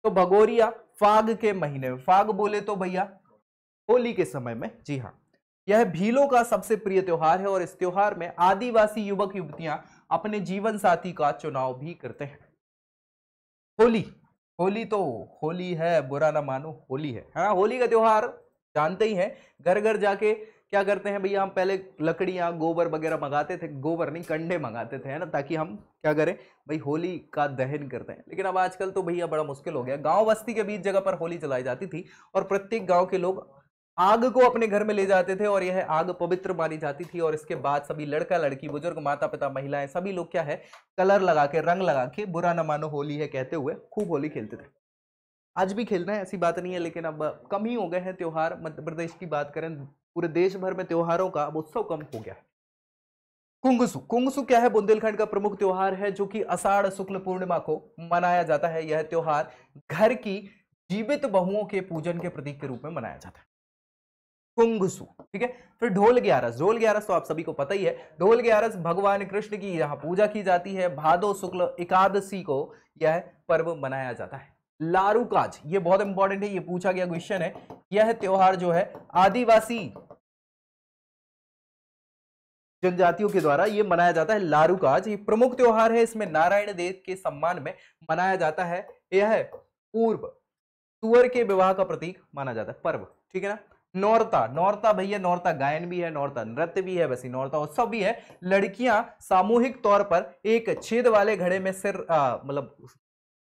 तो भगोरिया फाग के महीने में फाग बोले तो भैया होली के समय में जी हाँ यह भीलों का सबसे प्रिय त्योहार है और इस त्योहार में आदिवासी युवक युवतियां अपने जीवन साथी का चुनाव भी करते हैं होली होली तो होली है बुरा ना मानो होली है हाँ होली का त्यौहार जानते ही हैं घर घर जाके क्या करते हैं भैया हम पहले लकड़ियाँ गोबर वगैरह मंगाते थे गोबर नहीं कंडे मंगाते थे है ना ताकि हम क्या करें भाई होली का दहन करते हैं लेकिन अब आजकल तो भैया बड़ा मुश्किल हो गया गांव बस्ती के बीच जगह पर होली चलाई जाती थी और प्रत्येक गांव के लोग आग को अपने घर में ले जाते थे और यह आग पवित्र मानी जाती थी और इसके बाद सभी लड़का लड़की बुजुर्ग माता पिता महिलाएं सभी लोग क्या है कलर लगा के रंग लगा के बुरा न मानो होली है कहते हुए खूब होली खेलते थे आज भी खेलना है ऐसी बात नहीं है लेकिन अब कम ही हो गए हैं त्यौहार मध्य प्रदेश की बात करें पूरे देश भर में त्योहारों का अब उत्सव कम हो गया है कुंगसु कुंगसु क्या है बुंदेलखंड का प्रमुख त्योहार है जो कि अषाढ़ शुक्ल पूर्णिमा को मनाया जाता है यह त्योहार घर की जीवित बहुओं के पूजन के प्रतीक के रूप में मनाया जाता है कुंगसु ठीक है फिर ढोल ग्यारस ढोल ग्यारस तो आप सभी को पता ही है ढोल ग्यारस भगवान कृष्ण की यहाँ पूजा की जाती है भादो शुक्ल एकादशी को यह पर्व मनाया जाता है लारू काज ये बहुत इंपॉर्टेंट है ये पूछा गया क्वेश्चन है यह त्योहार जो है आदिवासी जनजातियों के द्वारा ये मनाया जाता है लारू काज ये प्रमुख त्योहार है इसमें नारायण देव के सम्मान में मनाया जाता है यह पूर्व सुअर के विवाह का प्रतीक माना जाता है पर्व ठीक है ना नौरता नौरता भैया नौरता गायन भी है नौरता नृत्य भी है वैसे नौरता उत्सव भी है लड़कियां सामूहिक तौर पर एक छेद वाले घड़े में सिर मतलब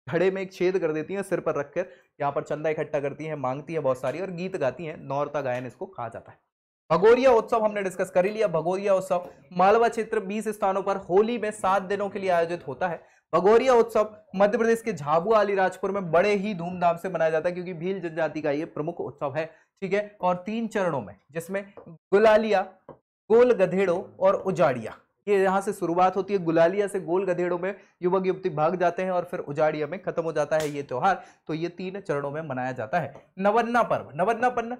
घड़े में एक छेद कर देती हैं सिर पर रखकर यहाँ पर चंदा इकट्ठा करती हैं मांगती हैं बहुत सारी और गीत गाती हैं नौरता गायन इसको कहा जाता है भगोरिया उत्सव हमने डिस्कस कर ही लिया भगोरिया उत्सव मालवा क्षेत्र 20 स्थानों पर होली में सात दिनों के लिए आयोजित होता है भगोरिया उत्सव मध्य प्रदेश के झाबुआ अलीराजपुर में बड़े ही धूमधाम से मनाया जाता है क्योंकि भील जनजाति का ये प्रमुख उत्सव है ठीक है और तीन चरणों में जिसमें गुलालिया गोल गधेड़ो और उजाड़िया ये यहाँ से शुरुआत होती है गुलालिया से गोल गधेड़ों में युवक युवती भाग जाते हैं और फिर उजाड़िया में खत्म हो जाता है ये त्यौहार तो ये तीन चरणों में मनाया जाता है नवन्ना पर्व पन्न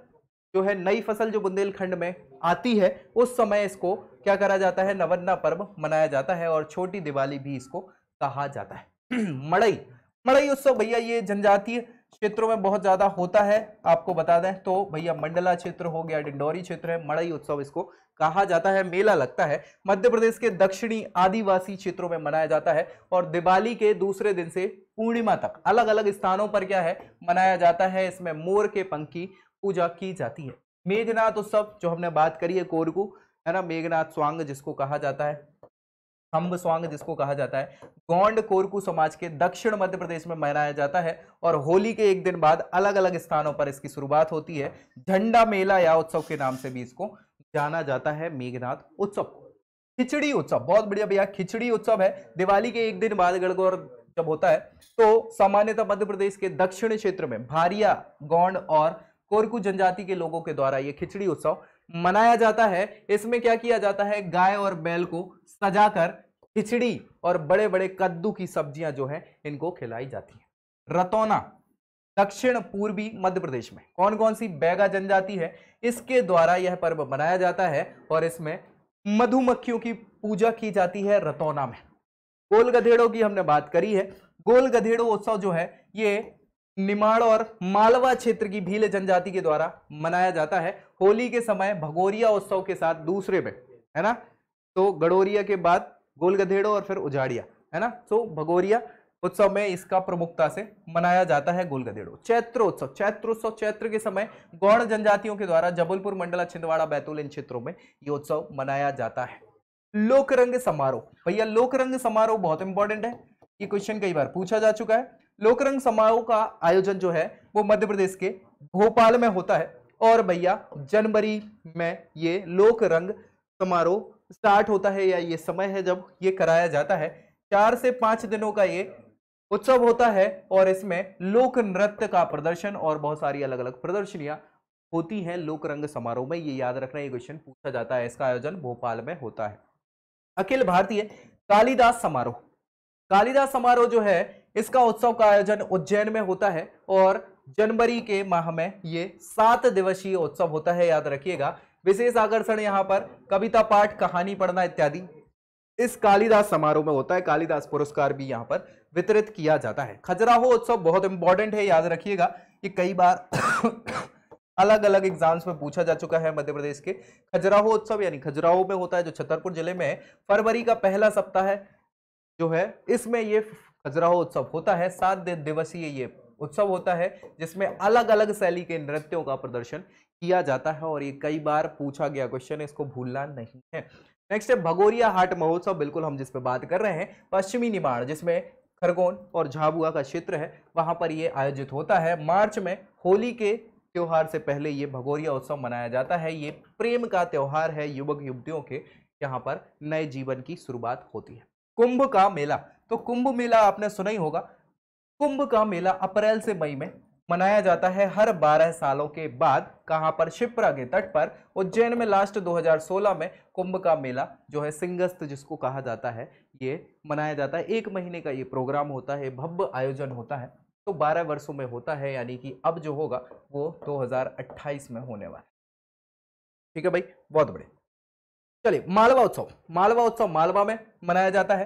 जो है नई फसल जो बुंदेलखंड में आती है उस समय इसको क्या करा जाता है नवन्ना पर्व मनाया जाता है और छोटी दिवाली भी इसको कहा जाता है मड़ई मड़ई उत्सव भैया ये जनजातीय क्षेत्रों में बहुत ज्यादा होता है आपको बता दें तो भैया मंडला क्षेत्र हो गया डिंडोरी क्षेत्र है मड़ई उत्सव इसको कहा जाता है मेला लगता है मध्य प्रदेश के दक्षिणी आदिवासी क्षेत्रों में मनाया जाता है और दिवाली के दूसरे दिन से पूर्णिमा तक अलग अलग स्थानों पर क्या है मनाया जाता है इसमें मोर के पंख की पूजा की जाती है मेघनाथ उत्सव जो हमने बात करी है कोरकू है ना मेघनाथ स्वांग जिसको कहा जाता है थम्ब स्वांग जिसको कहा जाता है गौंड कोरकू समाज के दक्षिण मध्य प्रदेश में मनाया जाता है और होली के एक दिन बाद अलग अलग स्थानों पर इसकी शुरुआत होती है झंडा मेला या उत्सव के नाम से भी इसको जाना जाता है मेघनाथ उत्सव खिचड़ी उत्सव बहुत बढ़िया भैया खिचड़ी उत्सव है दिवाली के एक दिन बाद गणगौर जब होता है तो सामान्यतः मध्य प्रदेश के दक्षिण क्षेत्र में भारिया गौंड और कोरकू जनजाति के लोगों के द्वारा ये खिचड़ी उत्सव मनाया जाता है इसमें क्या किया जाता है गाय और बैल को सजाकर खिचड़ी और बड़े बड़े कद्दू की सब्जियां जो है इनको खिलाई जाती हैं रतौना दक्षिण पूर्वी मध्य प्रदेश में कौन कौन सी बैगा जनजाति है इसके द्वारा यह पर्व मनाया जाता है और इसमें मधुमक्खियों की पूजा की जाती है रतौना में गोल गधेड़ों की हमने बात करी है गोल गधेड़ो उत्सव जो है ये निमाड़ और मालवा क्षेत्र की भील जनजाति के द्वारा मनाया जाता है होली के समय भगोरिया उत्सव के साथ दूसरे में है ना तो गडोरिया के बाद गोलगधेड़ो और फिर उजाड़िया है ना तो भगोरिया उत्सव में इसका प्रमुखता से मनाया जाता है उत्सव चैत्र उत्सव चैत्र के समय गौण जनजातियों के द्वारा जबलपुर मंडला छिंदवाड़ा बैतूल इन क्षेत्रों में ये उत्सव मनाया जाता है लोकरंग समारोह भैया लोकरंग समारोह बहुत इंपॉर्टेंट है ये क्वेश्चन कई बार पूछा जा चुका है लोकरंग समारोह का आयोजन जो है वो मध्य प्रदेश के भोपाल में होता है और भैया जनवरी में ये लोक रंग समारोह स्टार्ट होता है या ये समय है जब ये कराया जाता है चार से पांच दिनों का ये उत्सव होता है और इसमें लोक नृत्य का प्रदर्शन और बहुत सारी अलग अलग प्रदर्शनियां होती हैं लोक रंग समारोह में ये याद रखना ये क्वेश्चन पूछा जाता है इसका आयोजन भोपाल में होता है अखिल भारतीय कालिदास समारोह कालिदास समारोह जो है इसका उत्सव का आयोजन उज्जैन में होता है और जनवरी के माह में ये सात दिवसीय उत्सव होता है याद रखिएगा विशेष आकर्षण यहाँ पर कविता पाठ कहानी पढ़ना इत्यादि इस कालिदास समारोह में होता है कालिदास पुरस्कार भी यहाँ पर वितरित किया जाता है खजुराहो उत्सव बहुत इंपॉर्टेंट है याद रखिएगा कि कई बार अलग अलग एग्जाम्स में पूछा जा चुका है मध्य प्रदेश के खजुराहो उत्सव यानी खजुराहो में होता है जो छतरपुर जिले में है फरवरी का पहला सप्ताह है जो है इसमें ये खजुराहो उत्सव होता है सात दिवसीय ये उत्सव होता है जिसमें अलग अलग शैली के नृत्यों का प्रदर्शन किया जाता है और ये कई बार पूछा गया क्वेश्चन इसको भूलना नहीं है नेक्स्ट है भगोरिया हाट महोत्सव बिल्कुल हम जिसपे बात कर रहे हैं पश्चिमी निमाड़ जिसमें खरगोन और झाबुआ का क्षेत्र है वहां पर ये आयोजित होता है मार्च में होली के त्यौहार से पहले ये भगोरिया उत्सव मनाया जाता है ये प्रेम का त्यौहार है युवक युवतियों के यहाँ पर नए जीवन की शुरुआत होती है कुंभ का मेला तो कुंभ मेला आपने सुना ही होगा कुंभ का मेला अप्रैल से मई में मनाया जाता है हर 12 सालों के बाद कहाँ पर शिप्रा के तट पर उज्जैन में लास्ट 2016 में कुंभ का मेला जो है सिंगस्त जिसको कहा जाता है ये मनाया जाता है एक महीने का ये प्रोग्राम होता है भव्य आयोजन होता है तो 12 वर्षों में होता है यानी कि अब जो होगा वो 2028 में होने वाला है ठीक है भाई बहुत बड़े चलिए मालवा उत्सव मालवा उत्सव मालवा में मनाया जाता है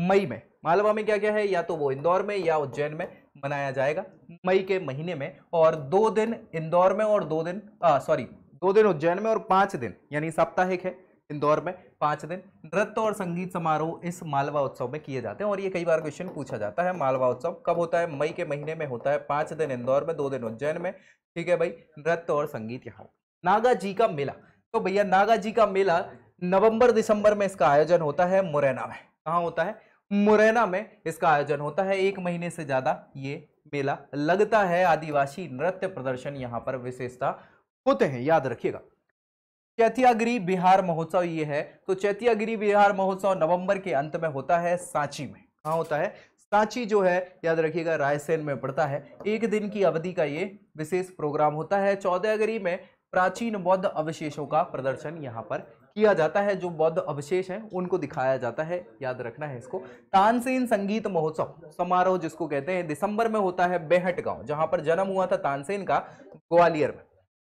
मई में मालवा में क्या क्या है या तो वो इंदौर में या उज्जैन में मनाया जाएगा मई के महीने में और दो दिन इंदौर में और दो दिन सॉरी दो दिन उज्जैन में और पाँच दिन यानी साप्ताहिक है इंदौर में पाँच दिन नृत्य और संगीत समारोह इस मालवा उत्सव में किए जाते हैं और ये कई बार क्वेश्चन पूछा जाता है मालवा उत्सव कब होता है मई के महीने में होता है पाँच दिन इंदौर में दो दिन उज्जैन में ठीक है भाई नृत्य और संगीत यहाँ नागा जी का मेला तो भैया नागा जी का मेला नवंबर दिसंबर में इसका आयोजन होता है मुरैना में कहाँ होता है मुरैना में इसका आयोजन होता है एक महीने से ज़्यादा ये मेला लगता है आदिवासी नृत्य प्रदर्शन यहाँ पर विशेषता होते हैं याद रखिएगा चैतियागिरी बिहार महोत्सव ये है तो चैतियागिरी बिहार महोत्सव नवंबर के अंत में होता है सांची में कहा होता है सांची जो है याद रखिएगा रायसेन में पड़ता है एक दिन की अवधि का ये विशेष प्रोग्राम होता है चौदहगिरी में प्राचीन बौद्ध अवशेषों का प्रदर्शन यहाँ पर किया जाता है जो बौद्ध अवशेष हैं उनको दिखाया जाता है याद रखना है इसको तानसेन संगीत महोत्सव समारोह जिसको कहते हैं दिसंबर में होता है बेहट गांव जहां पर जन्म हुआ था तानसेन का ग्वालियर में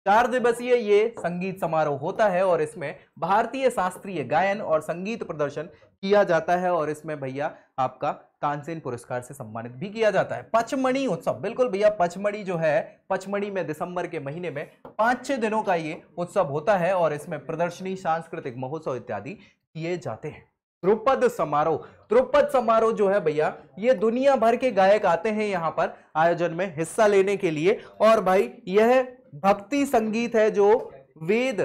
चार दिवसीय ये संगीत समारोह होता है और इसमें भारतीय शास्त्रीय गायन और संगीत प्रदर्शन किया जाता है और इसमें भैया आपका कांसेन पुरस्कार से सम्मानित भी किया जाता है पचमणी उत्सव बिल्कुल भैया पचमणी जो है पचमणी में दिसंबर के महीने में पांच छह दिनों का ये उत्सव होता है और इसमें प्रदर्शनी सांस्कृतिक महोत्सव इत्यादि किए जाते हैं द्रुपद समारोह द्रुपद समारोह जो है भैया ये दुनिया भर के गायक आते हैं यहाँ पर आयोजन में हिस्सा लेने के लिए और भाई यह भक्ति संगीत है जो वेद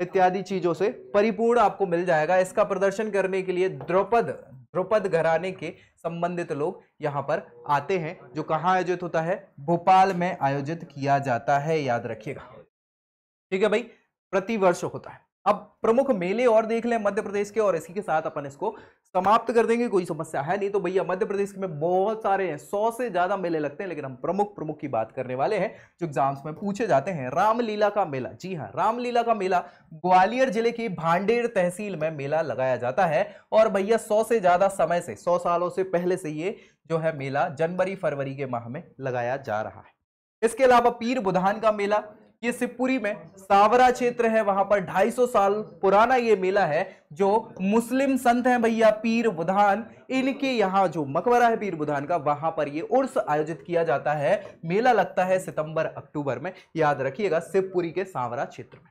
इत्यादि चीजों से परिपूर्ण आपको मिल जाएगा इसका प्रदर्शन करने के लिए द्रुपद ध्रुपद घराने के संबंधित लोग यहाँ पर आते हैं जो कहाँ आयोजित होता है भोपाल में आयोजित किया जाता है याद रखिएगा ठीक है भाई प्रतिवर्ष होता है अब प्रमुख मेले और देख लें मध्य प्रदेश के और इसी के साथ अपन इसको समाप्त कर देंगे कोई समस्या है नहीं तो भैया मध्य प्रदेश में बहुत सारे हैं सौ से ज्यादा मेले लगते हैं लेकिन हम प्रमुख प्रमुख की बात करने वाले हैं जो एग्जाम्स में पूछे जाते हैं रामलीला का मेला जी हाँ रामलीला का मेला ग्वालियर जिले की भांडेर तहसील में मेला लगाया जाता है और भैया सौ से ज्यादा समय से सौ सालों से पहले से ये जो है मेला जनवरी फरवरी के माह में लगाया जा रहा है इसके अलावा पीर बुधान का मेला ये शिवपुरी में सावरा क्षेत्र है वहां पर 250 साल पुराना ये मेला है जो मुस्लिम संत हैं भैया पीर बुधान इनके यहाँ जो मकबरा है पीर बुधान का वहां पर ये उर्स आयोजित किया जाता है मेला लगता है सितंबर अक्टूबर में याद रखिएगा शिवपुरी के सावरा क्षेत्र में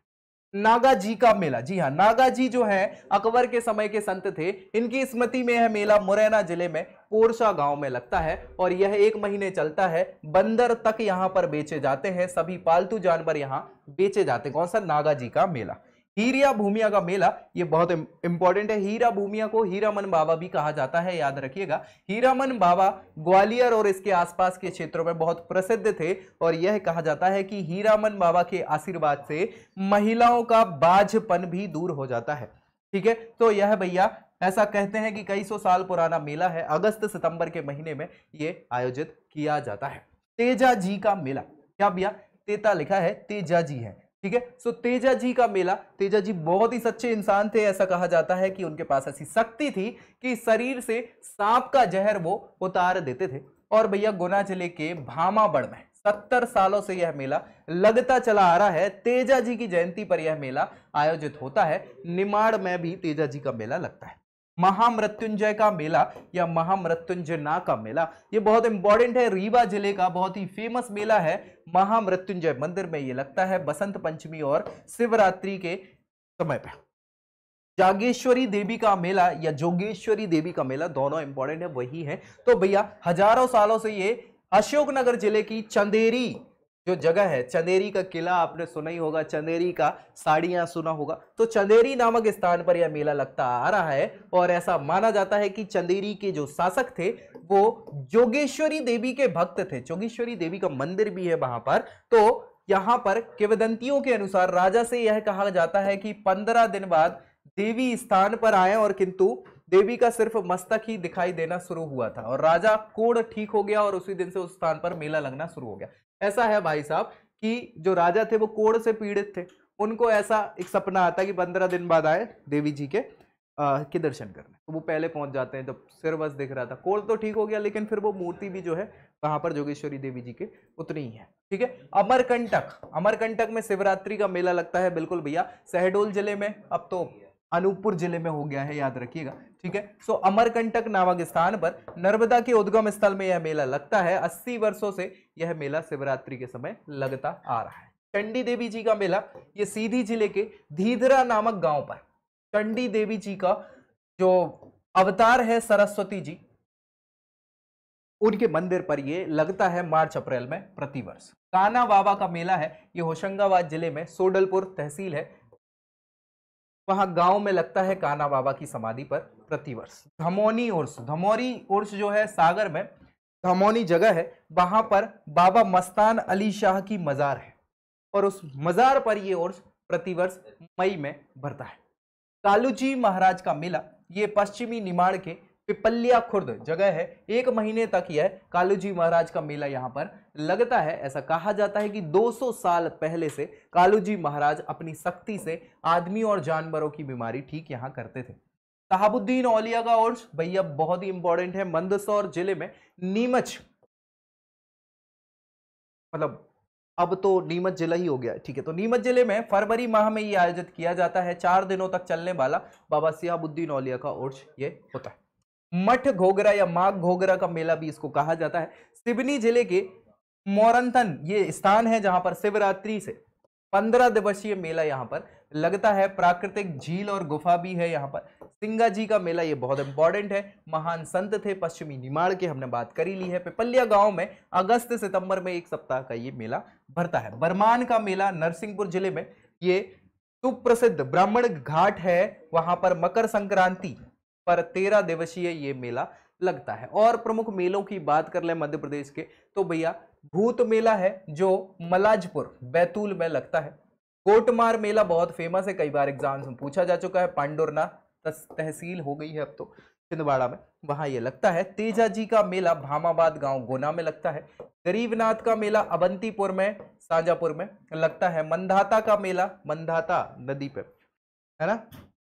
नागा जी का मेला जी हाँ नागा जी जो है अकबर के समय के संत थे इनकी स्मृति में यह मेला मुरैना जिले में कोरसा गांव में लगता है और यह एक महीने चलता है बंदर तक यहाँ पर बेचे जाते हैं सभी पालतू जानवर यहाँ बेचे जाते हैं कौन सा नागा जी का मेला हीरा भूमिया का मेला ये बहुत इंपॉर्टेंट है हीरा भूमिया को हीरामन बाबा भी कहा जाता है याद रखिएगा हीरामन बाबा ग्वालियर और इसके आसपास के क्षेत्रों में बहुत प्रसिद्ध थे और यह कहा जाता है कि हीरामन बाबा के आशीर्वाद से महिलाओं का बाझपन भी दूर हो जाता है ठीक है तो यह भैया ऐसा कहते हैं कि कई सौ साल पुराना मेला है अगस्त सितंबर के महीने में ये आयोजित किया जाता है तेजा जी का मेला क्या भैया तेता लिखा है तेजा जी है ठीक है सो तेजा जी का मेला तेजा जी बहुत ही सच्चे इंसान थे ऐसा कहा जाता है कि उनके पास ऐसी शक्ति थी कि शरीर से सांप का जहर वो उतार देते थे और भैया गुना जिले के भामाबड़ में सत्तर सालों से यह मेला लगता चला आ रहा है तेजा जी की जयंती पर यह मेला आयोजित होता है निमाड़ में भी तेजा जी का मेला लगता है महामृत्युंजय का मेला या महामृत्युंजय ना का मेला ये बहुत इंपॉर्टेंट है रीवा जिले का बहुत ही फेमस मेला है महामृत्युंजय मंदिर में ये लगता है बसंत पंचमी और शिवरात्रि के समय पर जागेश्वरी देवी का मेला या जोगेश्वरी देवी का मेला दोनों इंपॉर्टेंट है वही है तो भैया हजारों सालों से ये अशोकनगर जिले की चंदेरी जो जगह है चंदेरी का किला आपने सुना ही होगा चंदेरी का साड़ियां सुना होगा तो चंदेरी नामक स्थान पर यह मेला लगता आ रहा है और ऐसा माना जाता है कि चंदेरी के जो शासक थे वो जोगेश्वरी देवी के भक्त थे जोगेश्वरी देवी का मंदिर भी है वहां पर तो यहाँ पर किवदंतियों के अनुसार राजा से यह कहा जाता है कि पंद्रह दिन बाद देवी स्थान पर आए और किंतु देवी का सिर्फ मस्तक ही दिखाई देना शुरू हुआ था और राजा कोड़ ठीक हो गया और उसी दिन से उस स्थान पर मेला लगना शुरू हो गया ऐसा है भाई साहब कि जो राजा थे वो कोड़ से पीड़ित थे उनको ऐसा एक सपना आता कि पंद्रह दिन बाद आए देवी जी के आ, के दर्शन करने तो वो पहले पहुंच जाते हैं जब सिर बस दिख रहा था कोड़ तो ठीक हो गया लेकिन फिर वो मूर्ति भी जो है वहां पर जोगेश्वरी देवी जी के उतनी ही है ठीक है अमरकंटक अमरकंटक में शिवरात्रि का मेला लगता है बिल्कुल भैया शहडोल जिले में अब तो अनूपपुर जिले में हो गया है याद रखिएगा ठीक है सो अमरकंटक नामक स्थान पर नर्मदा के उद्गम स्थल में यह मेला लगता है अस्सी वर्षों से यह मेला शिवरात्रि के समय लगता आ रहा है चंडी देवी जी का मेला ये सीधी जिले के धीधरा नामक गांव पर चंडी देवी जी का जो अवतार है सरस्वती जी उनके मंदिर पर ये लगता है मार्च अप्रैल में प्रतिवर्ष काना बाबा का मेला है ये होशंगाबाद जिले में सोडलपुर तहसील है वहाँ गांव में लगता है काना बाबा की समाधि पर प्रतिवर्ष धमौनी उर्स धमौरी उर्स जो है सागर में धमौनी जगह है वहां पर बाबा मस्तान अली शाह की मज़ार है और उस मज़ार पर ये उर्स प्रतिवर्ष मई में भरता है कालू जी महाराज का मेला ये पश्चिमी निमाड़ के पिपलिया खुर्द जगह है एक महीने तक यह कालू जी महाराज का मेला यहाँ पर लगता है ऐसा कहा जाता है कि 200 साल पहले से कालू जी महाराज अपनी सख्ती से आदमी और जानवरों की बीमारी ठीक यहाँ करते थे तहाबुद्दीन औलिया का ओर्ज भैया बहुत ही इंपॉर्टेंट है मंदसौर जिले में नीमच मतलब अब तो नीमच जिला ही हो गया ठीक है तो नीमच जिले में फरवरी माह में ये आयोजित किया जाता है चार दिनों तक चलने वाला बाबा सियाबुद्दीन औलिया का ओर्ज ये होता है मठ घोगरा या माघ घोगरा का मेला भी इसको कहा जाता है सिवनी जिले के मोरंथन ये स्थान है जहां पर शिवरात्रि से पंद्रह दिवसीय मेला यहाँ पर लगता है प्राकृतिक झील और गुफा भी है यहाँ पर सिंगा जी का मेला ये बहुत इंपॉर्टेंट है महान संत थे पश्चिमी निमाड़ के हमने बात करी ली है पिपलिया गांव में अगस्त सितंबर में एक सप्ताह का ये मेला भरता है बरमान का मेला नरसिंहपुर जिले में ये सुप्रसिद्ध ब्राह्मण घाट है वहां पर मकर संक्रांति पर तेरह दिवसीय ये मेला लगता है और प्रमुख मेलों की बात कर ले मध्य प्रदेश के तो भैया भूत मेला है जो मलाजपुर बैतूल में लगता है कोटमार मेला बहुत फेमस है कई बार एग्जाम्स में पूछा जा चुका है पांडुरना तहसील हो गई है अब तो छिंदवाड़ा में वहां ये लगता है तेजा जी का मेला भामाबाद गांव गोना में लगता है गरीबनाथ का मेला अवंतीपुर में साजापुर में लगता है मंदाता का मेला मंदाता नदी पे है ना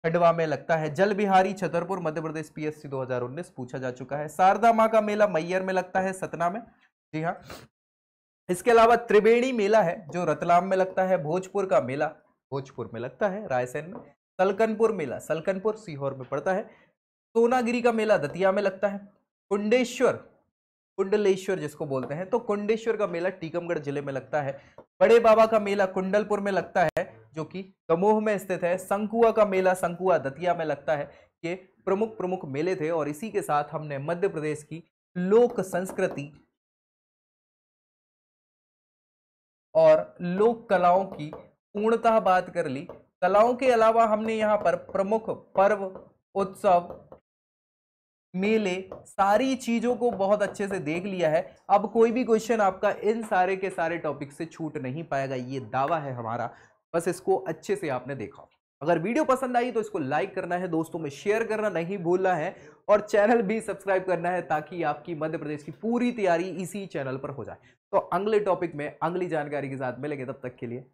खडवा में लगता है जल बिहारी छतरपुर मध्य प्रदेश पीएससी 2019 पूछा जा चुका है शारदा माँ का मेला मैयर में लगता है सतना में जी हाँ इसके अलावा त्रिवेणी मेला है जो रतलाम में लगता है भोजपुर का मेला भोजपुर में लगता है रायसेन में सलकनपुर मेला सलकनपुर सीहोर में पड़ता है सोनागिरी का मेला दतिया में लगता है कुंडेश्वर कुंडलेश्वर जिसको बोलते हैं तो कुंडेश्वर का मेला टीकमगढ़ जिले में लगता है बड़े बाबा का मेला कुंडलपुर में लगता है जो कि दमोह में स्थित है संकुआ का मेला संकुआ दतिया में लगता है ये प्रमुख प्रमुख मेले थे और इसी के साथ हमने मध्य प्रदेश की लोक संस्कृति और लोक कलाओं की पूर्णतः बात कर ली कलाओं के अलावा हमने यहाँ पर प्रमुख पर्व उत्सव मेले सारी चीजों को बहुत अच्छे से देख लिया है अब कोई भी क्वेश्चन आपका इन सारे के सारे टॉपिक से छूट नहीं पाएगा ये दावा है हमारा बस इसको अच्छे से आपने देखा अगर वीडियो पसंद आई तो इसको लाइक करना है दोस्तों में शेयर करना नहीं भूलना है और चैनल भी सब्सक्राइब करना है ताकि आपकी मध्य प्रदेश की पूरी तैयारी इसी चैनल पर हो जाए तो अगले टॉपिक में अगली जानकारी के साथ मिलेंगे तब तक के लिए